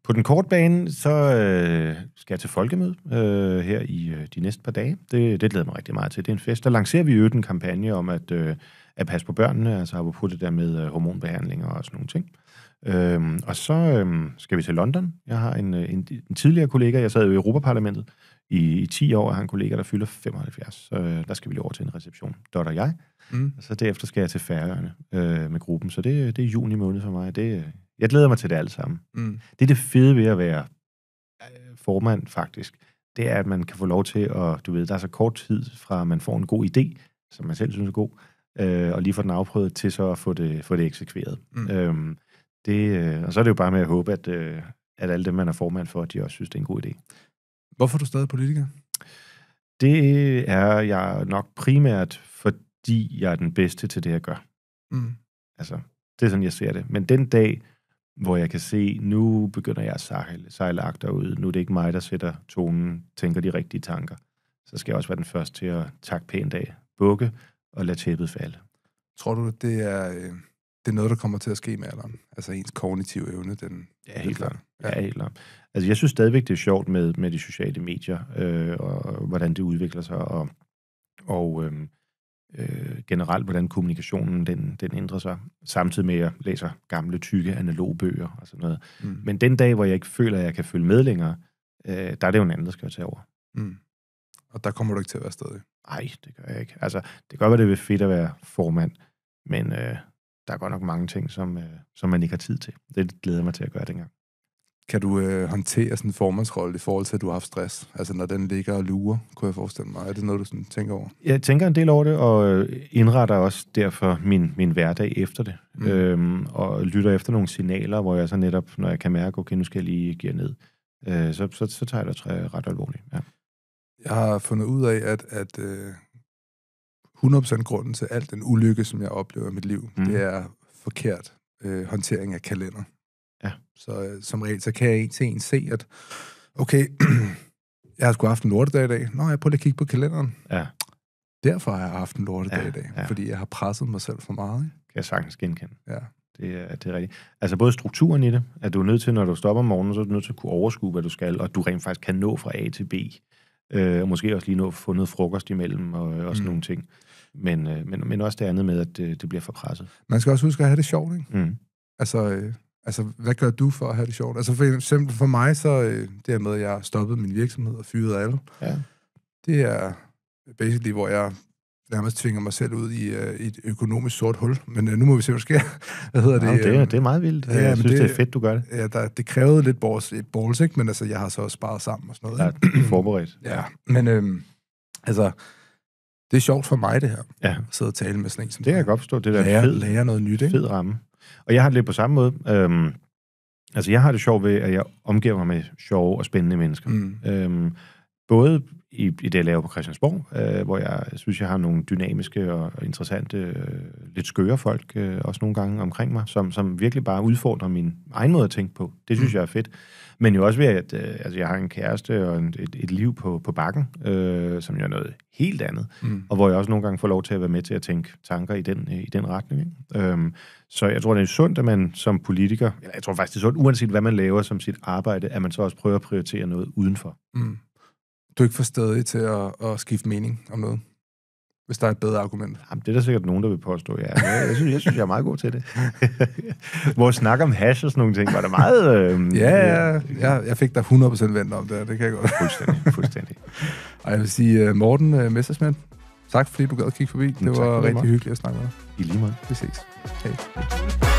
På den korte bane, så øh, skal jeg til folkemøde øh, her i øh, de næste par dage. Det, det glæder mig rigtig meget til. Det er en fest. Der lancerer vi jo en kampagne om at, øh, at passe på børnene, altså apropos det der med øh, hormonbehandling og sådan nogle ting. Øhm, og så øhm, skal vi til London. Jeg har en, øh, en, en tidligere kollega, jeg sad jo i Europaparlamentet i, i 10 år, og har en kollega, der fylder 75. Så øh, der skal vi lige over til en reception, Dot og jeg. Mm. Og så derefter skal jeg til Færøerne øh, med gruppen. Så det, det er juni måned for mig. Det, jeg glæder mig til det alt sammen. Mm. Det er det fede ved at være øh, formand, faktisk. Det er, at man kan få lov til at, du ved, der er så kort tid fra, at man får en god idé, som man selv synes er god, øh, og lige får den afprøvet til så at få det, få det eksekveret. Mm. Øhm, det, øh, og så er det jo bare med at håbe, at, øh, at alle dem, man er formand for, de også synes, det er en god idé. Hvorfor er du stadig politiker? Det er jeg nok primært, fordi jeg er den bedste til det, jeg gør. Mm. Altså, det er sådan, jeg ser det. Men den dag, hvor jeg kan se, nu begynder jeg at sejle, sejle agter ud, nu er det ikke mig, der sætter tonen, tænker de rigtige tanker, så skal jeg også være den første til at takke pænt af, bukke og lade tæppet falde. Tror du, det er øh, det er noget, der kommer til at ske med alderen. Altså ens kognitive evne, den... Ja, helt klart. Ja. ja, helt klart. Altså jeg synes stadigvæk, det er sjovt med, med de sociale medier, øh, og hvordan det udvikler sig, og, og øh, øh, generelt, hvordan kommunikationen den, den ændrer sig, samtidig med, at jeg læser gamle, tykke, analogbøger og sådan noget. Mm. Men den dag, hvor jeg ikke føler, at jeg kan følge med længere, øh, der er det jo en anden, der skal tage over. Mm. Og der kommer du ikke til at være stadig? Nej, det gør jeg ikke. Altså, det kan godt være, det vil fedt at være formand, men øh, der er godt nok mange ting, som, øh, som man ikke har tid til. Det glæder jeg mig til at gøre dengang. Kan du øh, håndtere sådan en formandsrolle i forhold til, at du har haft stress? Altså når den ligger og lurer, kunne jeg forestille mig. Er det noget, du sådan tænker over? Jeg tænker en del over det, og øh, indretter også derfor min, min hverdag efter det. Mm. Øhm, og lytter efter nogle signaler, hvor jeg så netop, når jeg kan mærke, okay, nu skal jeg lige give ned, øh, så, så, så tager jeg det ret alvorligt. Ja. Jeg har fundet ud af, at, at øh, 100% grunden til alt den ulykke, som jeg oplever i mit liv, mm. det er forkert øh, håndtering af kalender. Ja. Så øh, som regel, så kan jeg en til en se, at okay, jeg har sgu haft en lortedag i dag. Nå, jeg prøver at kigge på kalenderen. Ja. Derfor har jeg haft en lortedag ja, i dag, ja. fordi jeg har presset mig selv for meget. Ikke? Kan jeg sagtens genkende. Ja. Det er, det er rigtigt. Altså både strukturen i det, at du er nødt til, når du stopper om morgenen, så er du nødt til at kunne overskue, hvad du skal, og at du rent faktisk kan nå fra A til B. Øh, og måske også lige nå at få noget frokost imellem og, øh, og sådan mm. nogle ting men, øh, men, men også det andet med, at øh, det bliver for presset. Man skal også huske at have det sjovt, ikke? Mm. Altså, øh, altså, hvad gør du for at have det sjovt? Altså, for eksempel for mig, så øh, det her med, at jeg stoppede min virksomhed og fyrede alle, ja. det er basically, hvor jeg nærmest tvinger mig selv ud i, uh, øh, i et økonomisk sort hul. Men uh, nu må vi se, hvad der sker. hvad hedder Jamen, det? Det er, øhm, det er meget vildt. Ja, jeg synes, det, det er fedt, du gør det. Ja, der, det krævede lidt balls, balls, ikke? Men altså, jeg har så også sparet sammen og sådan noget. Ja, forberedt. ja, men øh, altså det er sjovt for mig, det her. Ja. At sidde og tale med sådan en som Det kan jeg godt forstå. Det der lære, fed, lære noget nyt, ikke? Fed ramme. Og jeg har det lidt på samme måde. Øhm, altså, jeg har det sjovt ved, at jeg omgiver mig med sjove og spændende mennesker. Mm. Øhm, både i, i det, jeg laver på Christiansborg, øh, hvor jeg synes, jeg har nogle dynamiske og interessante, øh, lidt skøre folk øh, også nogle gange omkring mig, som, som virkelig bare udfordrer min egen måde at tænke på. Det synes mm. jeg er fedt. Men jo også ved, at øh, altså, jeg har en kæreste og en, et, et liv på, på bakken, øh, som jo er noget helt andet, mm. og hvor jeg også nogle gange får lov til at være med til at tænke tanker i den, øh, i den retning. Ikke? Øhm, så jeg tror, det er sundt, at man som politiker, eller jeg tror faktisk, det er sundt, uanset hvad man laver som sit arbejde, at man så også prøver at prioritere noget udenfor. Mm du er ikke for stedig til at, at skifte mening om noget, hvis der er et bedre argument. Jamen, det er der sikkert nogen, der vil påstå, ja. Jeg, jeg, synes, jeg synes, jeg er meget god til det. Vores snak om hash og sådan nogle ting, var der meget... Øh, ja, ja, ja, jeg fik dig 100% vendt om det, det kan jeg godt. fuldstændig, fuldstændig. Og jeg vil sige, øh, Morten øh, Messersmand, tak fordi du gad kigge forbi. Det var tak, rigtig meget. hyggeligt at snakke med dig. I lige måde. Vi ses. Hej.